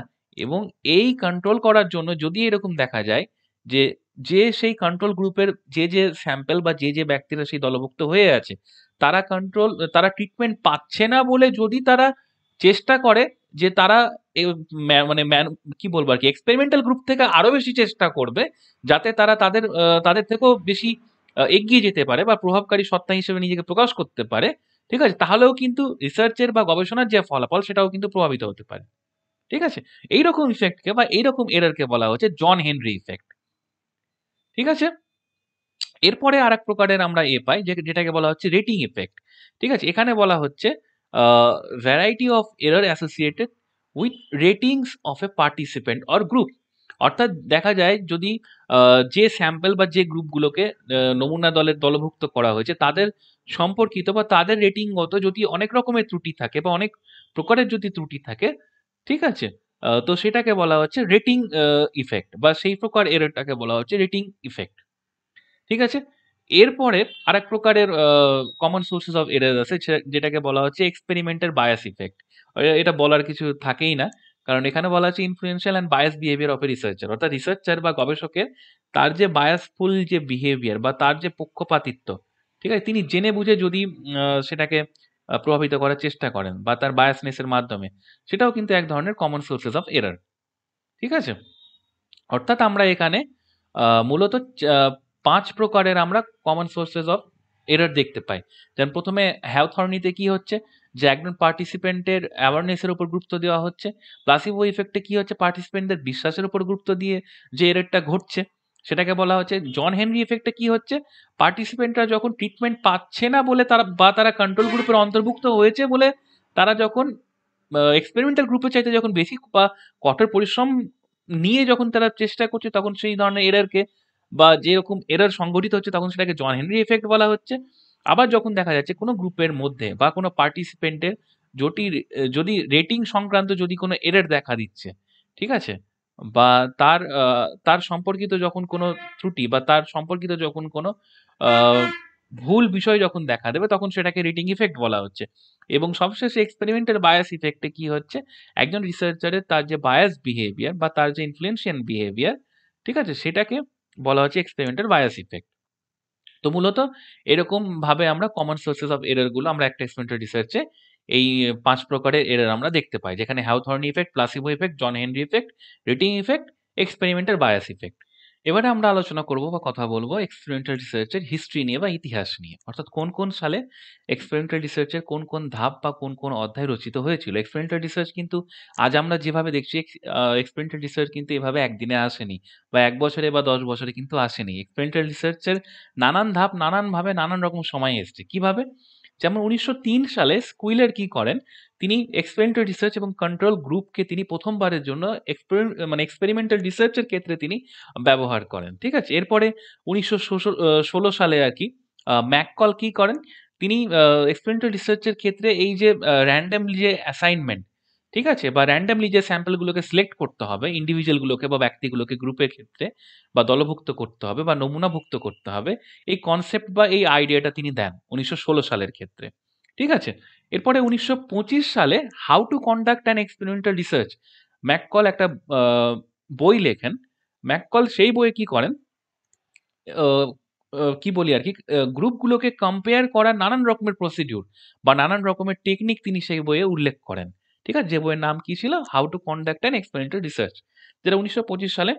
এবং এই কন্ট্রোল করার জন্য যদি এরকম দেখা যায় যে যে সেই কন্ট্রোল গ্রুপের যে যে স্যাম্পেল বা যে যে ব্যক্তিরা সেই দলভুক্ত হয়ে আছে তারা কন্ট্রোল তারা ট্রিটমেন্ট পাচ্ছে না বলে যদি তারা চেষ্টা করে যে তারা মানে কি বলবো আর কি এক্সপেরিমেন্টাল গ্রুপ থেকে আরো বেশি চেষ্টা করবে যাতে তারা তাদের তাদের থেকেও বেশি এগিয়ে যেতে পারে বা প্রভাবকারী সত্তা হিসেবে নিজেকে প্রকাশ করতে পারে ঠিক আছে তাহলেও কিন্তু রিসার্চের বা গবেষণার যে ফলাফল সেটাও কিন্তু প্রভাবিত হতে পারে ঠিক আছে এইরকম ইফেক্টকে বা এইরকম এরারকে বলা হচ্ছে জন হেনরি ইফেক্ট ঠিক আছে এরপরে আর এক প্রকারের আমরা এ পাই যেটাকে বলা হচ্ছে রেটিং এফেক্ট ঠিক আছে এখানে বলা হচ্ছে variety of error associated with ratings of a participant or group অর্থাৎ দেখা যায় যদি যে স্যাম্পল বা যে গ্রুপগুলোকে নমুনা দলের দলভুক্ত করা হয়েছে তাদের সম্পর্কিত বা তাদের রেটিংগত যদি অনেক রকমের ত্রুটি থাকে বা অনেক প্রকারের যদি ত্রুটি থাকে ঠিক আছে তো সেটাকে বলা হচ্ছে রেটিং ইফেক্ট বা সেই প্রকার এরটাকে বলা হচ্ছে রেটিং ইফেক্ট ঠিক আছে এরপরে আরেক প্রকারের কমন সোর্সেস অফ এরার আছে যেটাকে বলা হচ্ছে এক্সপেরিমেন্টের বায়াস ইফেক্ট এটা বলার কিছু থাকেই না কারণ এখানে বলা হচ্ছে influential and bias behaviour of a researcher অর্থাৎ রিসার্চার বা গবেষকের তার যে বায়াসফুল যে বিহেভিয়ার বা তার যে পক্ষপাতিত্ব ঠিক আছে তিনি জেনে বুঝে যদি সেটাকে প্রভাবিত করার চেষ্টা করেন বা তার বায়াসনেসের মাধ্যমে সেটাও কিন্তু এক ধরনের কমন সোর্সেস অফ এরার ঠিক আছে অর্থাৎ আমরা এখানে মূলত পাঁচ প্রকারের আমরা কমন সোর্সেস অফ এরার দেখতে পাই যেমন প্রথমে হ্যাথরনিতে কি হচ্ছে যে একজন পার্টিসিপেন্টের অ্যাওয়ারনেসের উপর গুরুত্ব দেওয়া হচ্ছে প্লাসিবো ইফেক্টে কি হচ্ছে পার্টিসিপেন্টদের বিশ্বাসের উপর গুরুত্ব দিয়ে যে এরারটা ঘটছে সেটাকে বলা হচ্ছে জন হেনরি এফেক্টটা কি হচ্ছে পার্টিসিপেন্টরা যখন ট্রিটমেন্ট পাচ্ছে না বলে তারা বা তারা কন্ট্রোল গ্রুপের অন্তর্ভুক্ত হয়েছে বলে তারা যখন এক্সপেরিমেন্টাল গ্রুপের চাইতে যখন বেশি বা কঠোর পরিশ্রম নিয়ে যখন তারা চেষ্টা করছে তখন সেই ধরনের এরারকে বা যেরকম এরার সংগঠিত হচ্ছে তখন সেটাকে জন হেনরি এফেক্ট বলা হচ্ছে আবার যখন দেখা যাচ্ছে কোনো গ্রুপের মধ্যে বা কোনো পার্টিসিপেন্টের জটির যদি রেটিং সংক্রান্ত যদি কোনো এরার দেখা দিচ্ছে ঠিক আছে বা তার তার সম্পর্কিত যখন কোনো ত্রুটি বা তার সম্পর্কিত যখন কোনো ভুল বিষয় যখন দেখা দেবে তখন সেটাকে রিডিং ইফেক্ট বলা হচ্ছে এবং সবশেষে এক্সপেরিমেন্টের বায়াস ইফেক্টে কি হচ্ছে একজন রিসার্চারের তার যে বায়াস বিহেভিয়ার বা তার যে ইনফ্লুয়েন্সিয়ান বিহেভিয়ার ঠিক আছে সেটাকে বলা হচ্ছে এক্সপেরিমেন্টের বায়াস ইফেক্ট তো মূলত এরকমভাবে আমরা কমন সোর্সেস অফ এরারগুলো আমরা একটা এক্সপেরিমেন্টাল রিসার্চে এই পাঁচ প্রকারের এরার আমরা দেখতে পাই যেখানে Hawthorne effect placebo effect John Henry effect rating effect এক্সপেরিমেন্টের বায়াস ইফেক্ট এবারে আমরা আলোচনা করব বা কথা বলবো এক্সপেরিমেন্টাল রিসার্চের হিস্ট্রি নিয়ে বা ইতিহাস নিয়ে অর্থাৎ কোন কোন সালে এক্সপেরিমেন্টাল রিসার্চের কোন কোন ধাপ বা কোন কোন অধ্যায় রচিত হয়েছিল এক্সপেরিমেন্টাল রিসার্চ কিন্তু আজ আমরা যেভাবে দেখছি এক্সপেরিমেন্টাল রিসার্চ কিন্তু এভাবে একদিনে আসেনি বা এক বছরে বা দশ বছরে কিন্তু আসেনি এক্সপেরিমেন্টাল রিসার্চের নানান ধাপ নানানভাবে নানান রকম সময় এসছে কিভাবে যেমন উনিশশো সালে স্কুইলার কি করেন তিনি এক্সপেরিমেন্টাল রিসার্চ এবং কন্ট্রোল গ্রুপকে তিনি প্রথমবারের জন্য মানে এক্সপেরিমেন্টাল রিসার্চের ক্ষেত্রে তিনি ব্যবহার করেন ঠিক আছে এরপরে উনিশশো ষোলো সালে আর কি ম্যাককল কি করেন তিনি এক্সপেরিমেন্টাল রিসার্চের ক্ষেত্রে এই যে র্যান্ডামলি যে অ্যাসাইনমেন্ট ঠিক আছে বা র্যান্ডামলি যে স্যাম্পলগুলোকে সিলেক্ট করতে হবে ইন্ডিভিজুয়ালগুলোকে বা ব্যক্তিগুলোকে গ্রুপের ক্ষেত্রে বা দলভুক্ত করতে হবে বা নমুনাভুক্ত করতে হবে এই কনসেপ্ট বা এই আইডিয়াটা তিনি দেন উনিশশো সালের ক্ষেত্রে ঠিক আছে এরপরে উনিশশো সালে how to conduct an experimental research McCall একটা বই লেখেন ম্যাককল সেই বইয়ে কি করেন কি বলি আর কি গ্রুপগুলোকে কম্পেয়ার করার নানান রকমের প্রসিডিউর বা নানান রকমের টেকনিক তিনি সেই বইয়ে উল্লেখ করেন ঠিক আছে যে বইয়ের নাম কি ছিল how to conduct and experimental research যেটা উনিশশো সালে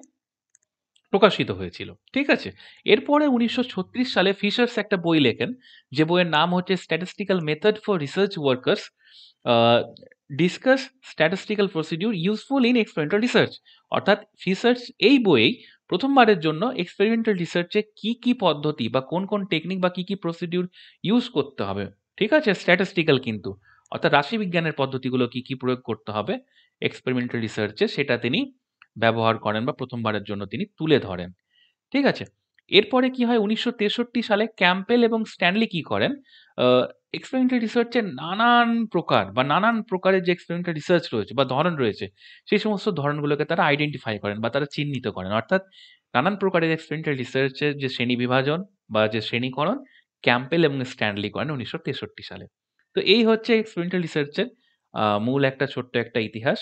প্রকাশিত হয়েছিল ঠিক আছে এরপরে উনিশশো সালে ফিশার্স একটা বই লেখেন যে বইয়ের নাম হচ্ছে statistical method for research workers discuss statistical procedure useful in experimental research অর্থাৎ ফিশার্স এই বইয়েই প্রথমবারের জন্য এক্সপেরিমেন্টাল রিসার্চে কি কি পদ্ধতি বা কোন কোন টেকনিক বা কি কি প্রসিডিউর ইউজ করতে হবে ঠিক আছে স্ট্যাটিস্টিক্যাল কিন্তু অর্থাৎ রাশিবিজ্ঞানের পদ্ধতিগুলো কি কি প্রয়োগ করতে হবে এক্সপেরিমেন্টাল রিসার্চে সেটা তিনি ব্যবহার করেন বা প্রথমবারের জন্য তিনি তুলে ধরেন ঠিক আছে এরপরে কি হয় উনিশশো সালে ক্যাম্পেল এবং স্ট্যানলি কি করেন এক্সপেরিমেন্টাল রিসার্চের নানান প্রকার বা নানান প্রকারের যে এক্সপেরিমেন্টাল রিসার্চ রয়েছে বা ধরন রয়েছে সেই সমস্ত ধরনগুলোকে তারা আইডেন্টিফাই করেন বা তারা চিহ্নিত করেন অর্থাৎ নানান প্রকারের এক্সপেরিমেন্টাল রিসার্চের যে শ্রেণী বিভাজন বা যে শ্রেণীকরণ ক্যাম্পেল এবং স্ট্যানলি করেন উনিশশো সালে তো এই হচ্ছে এক্সপেরিমেন্টাল রিসার্চের মূল একটা ছোট্ট একটা ইতিহাস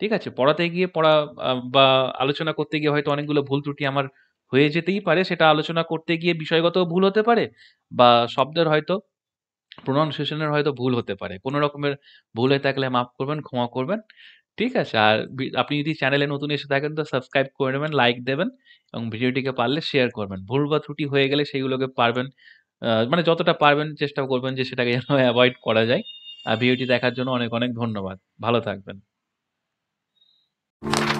ঠিক আছে পড়াতে গিয়ে পড়া বা আলোচনা করতে গিয়ে হয়তো অনেকগুলো ভুল ত্রুটি আমার হয়ে যেতেই পারে সেটা আলোচনা করতে গিয়ে বিষয়গত ভুল হতে পারে বা শব্দের হয়তো প্রোনাউন্সিয়েশনের হয়তো ভুল হতে পারে কোনো রকমের ভুল হয়ে থাকলে মাফ করবেন ক্ষমা করবেন ঠিক আছে আর আপনি যদি চ্যানেলে নতুন এসে থাকেন তো সাবস্ক্রাইব করে নেবেন লাইক দেবেন এবং ভিডিওটিকে পারলে শেয়ার করবেন ভুল বা ত্রুটি হয়ে গেলে সেইগুলোকে পারবেন মানে যতটা পারবেন চেষ্টা করবেন যে সেটাকে যেন অ্যাভয়েড করা যায় আর ভিডিওটি দেখার জন্য অনেক অনেক ধন্যবাদ ভালো থাকবেন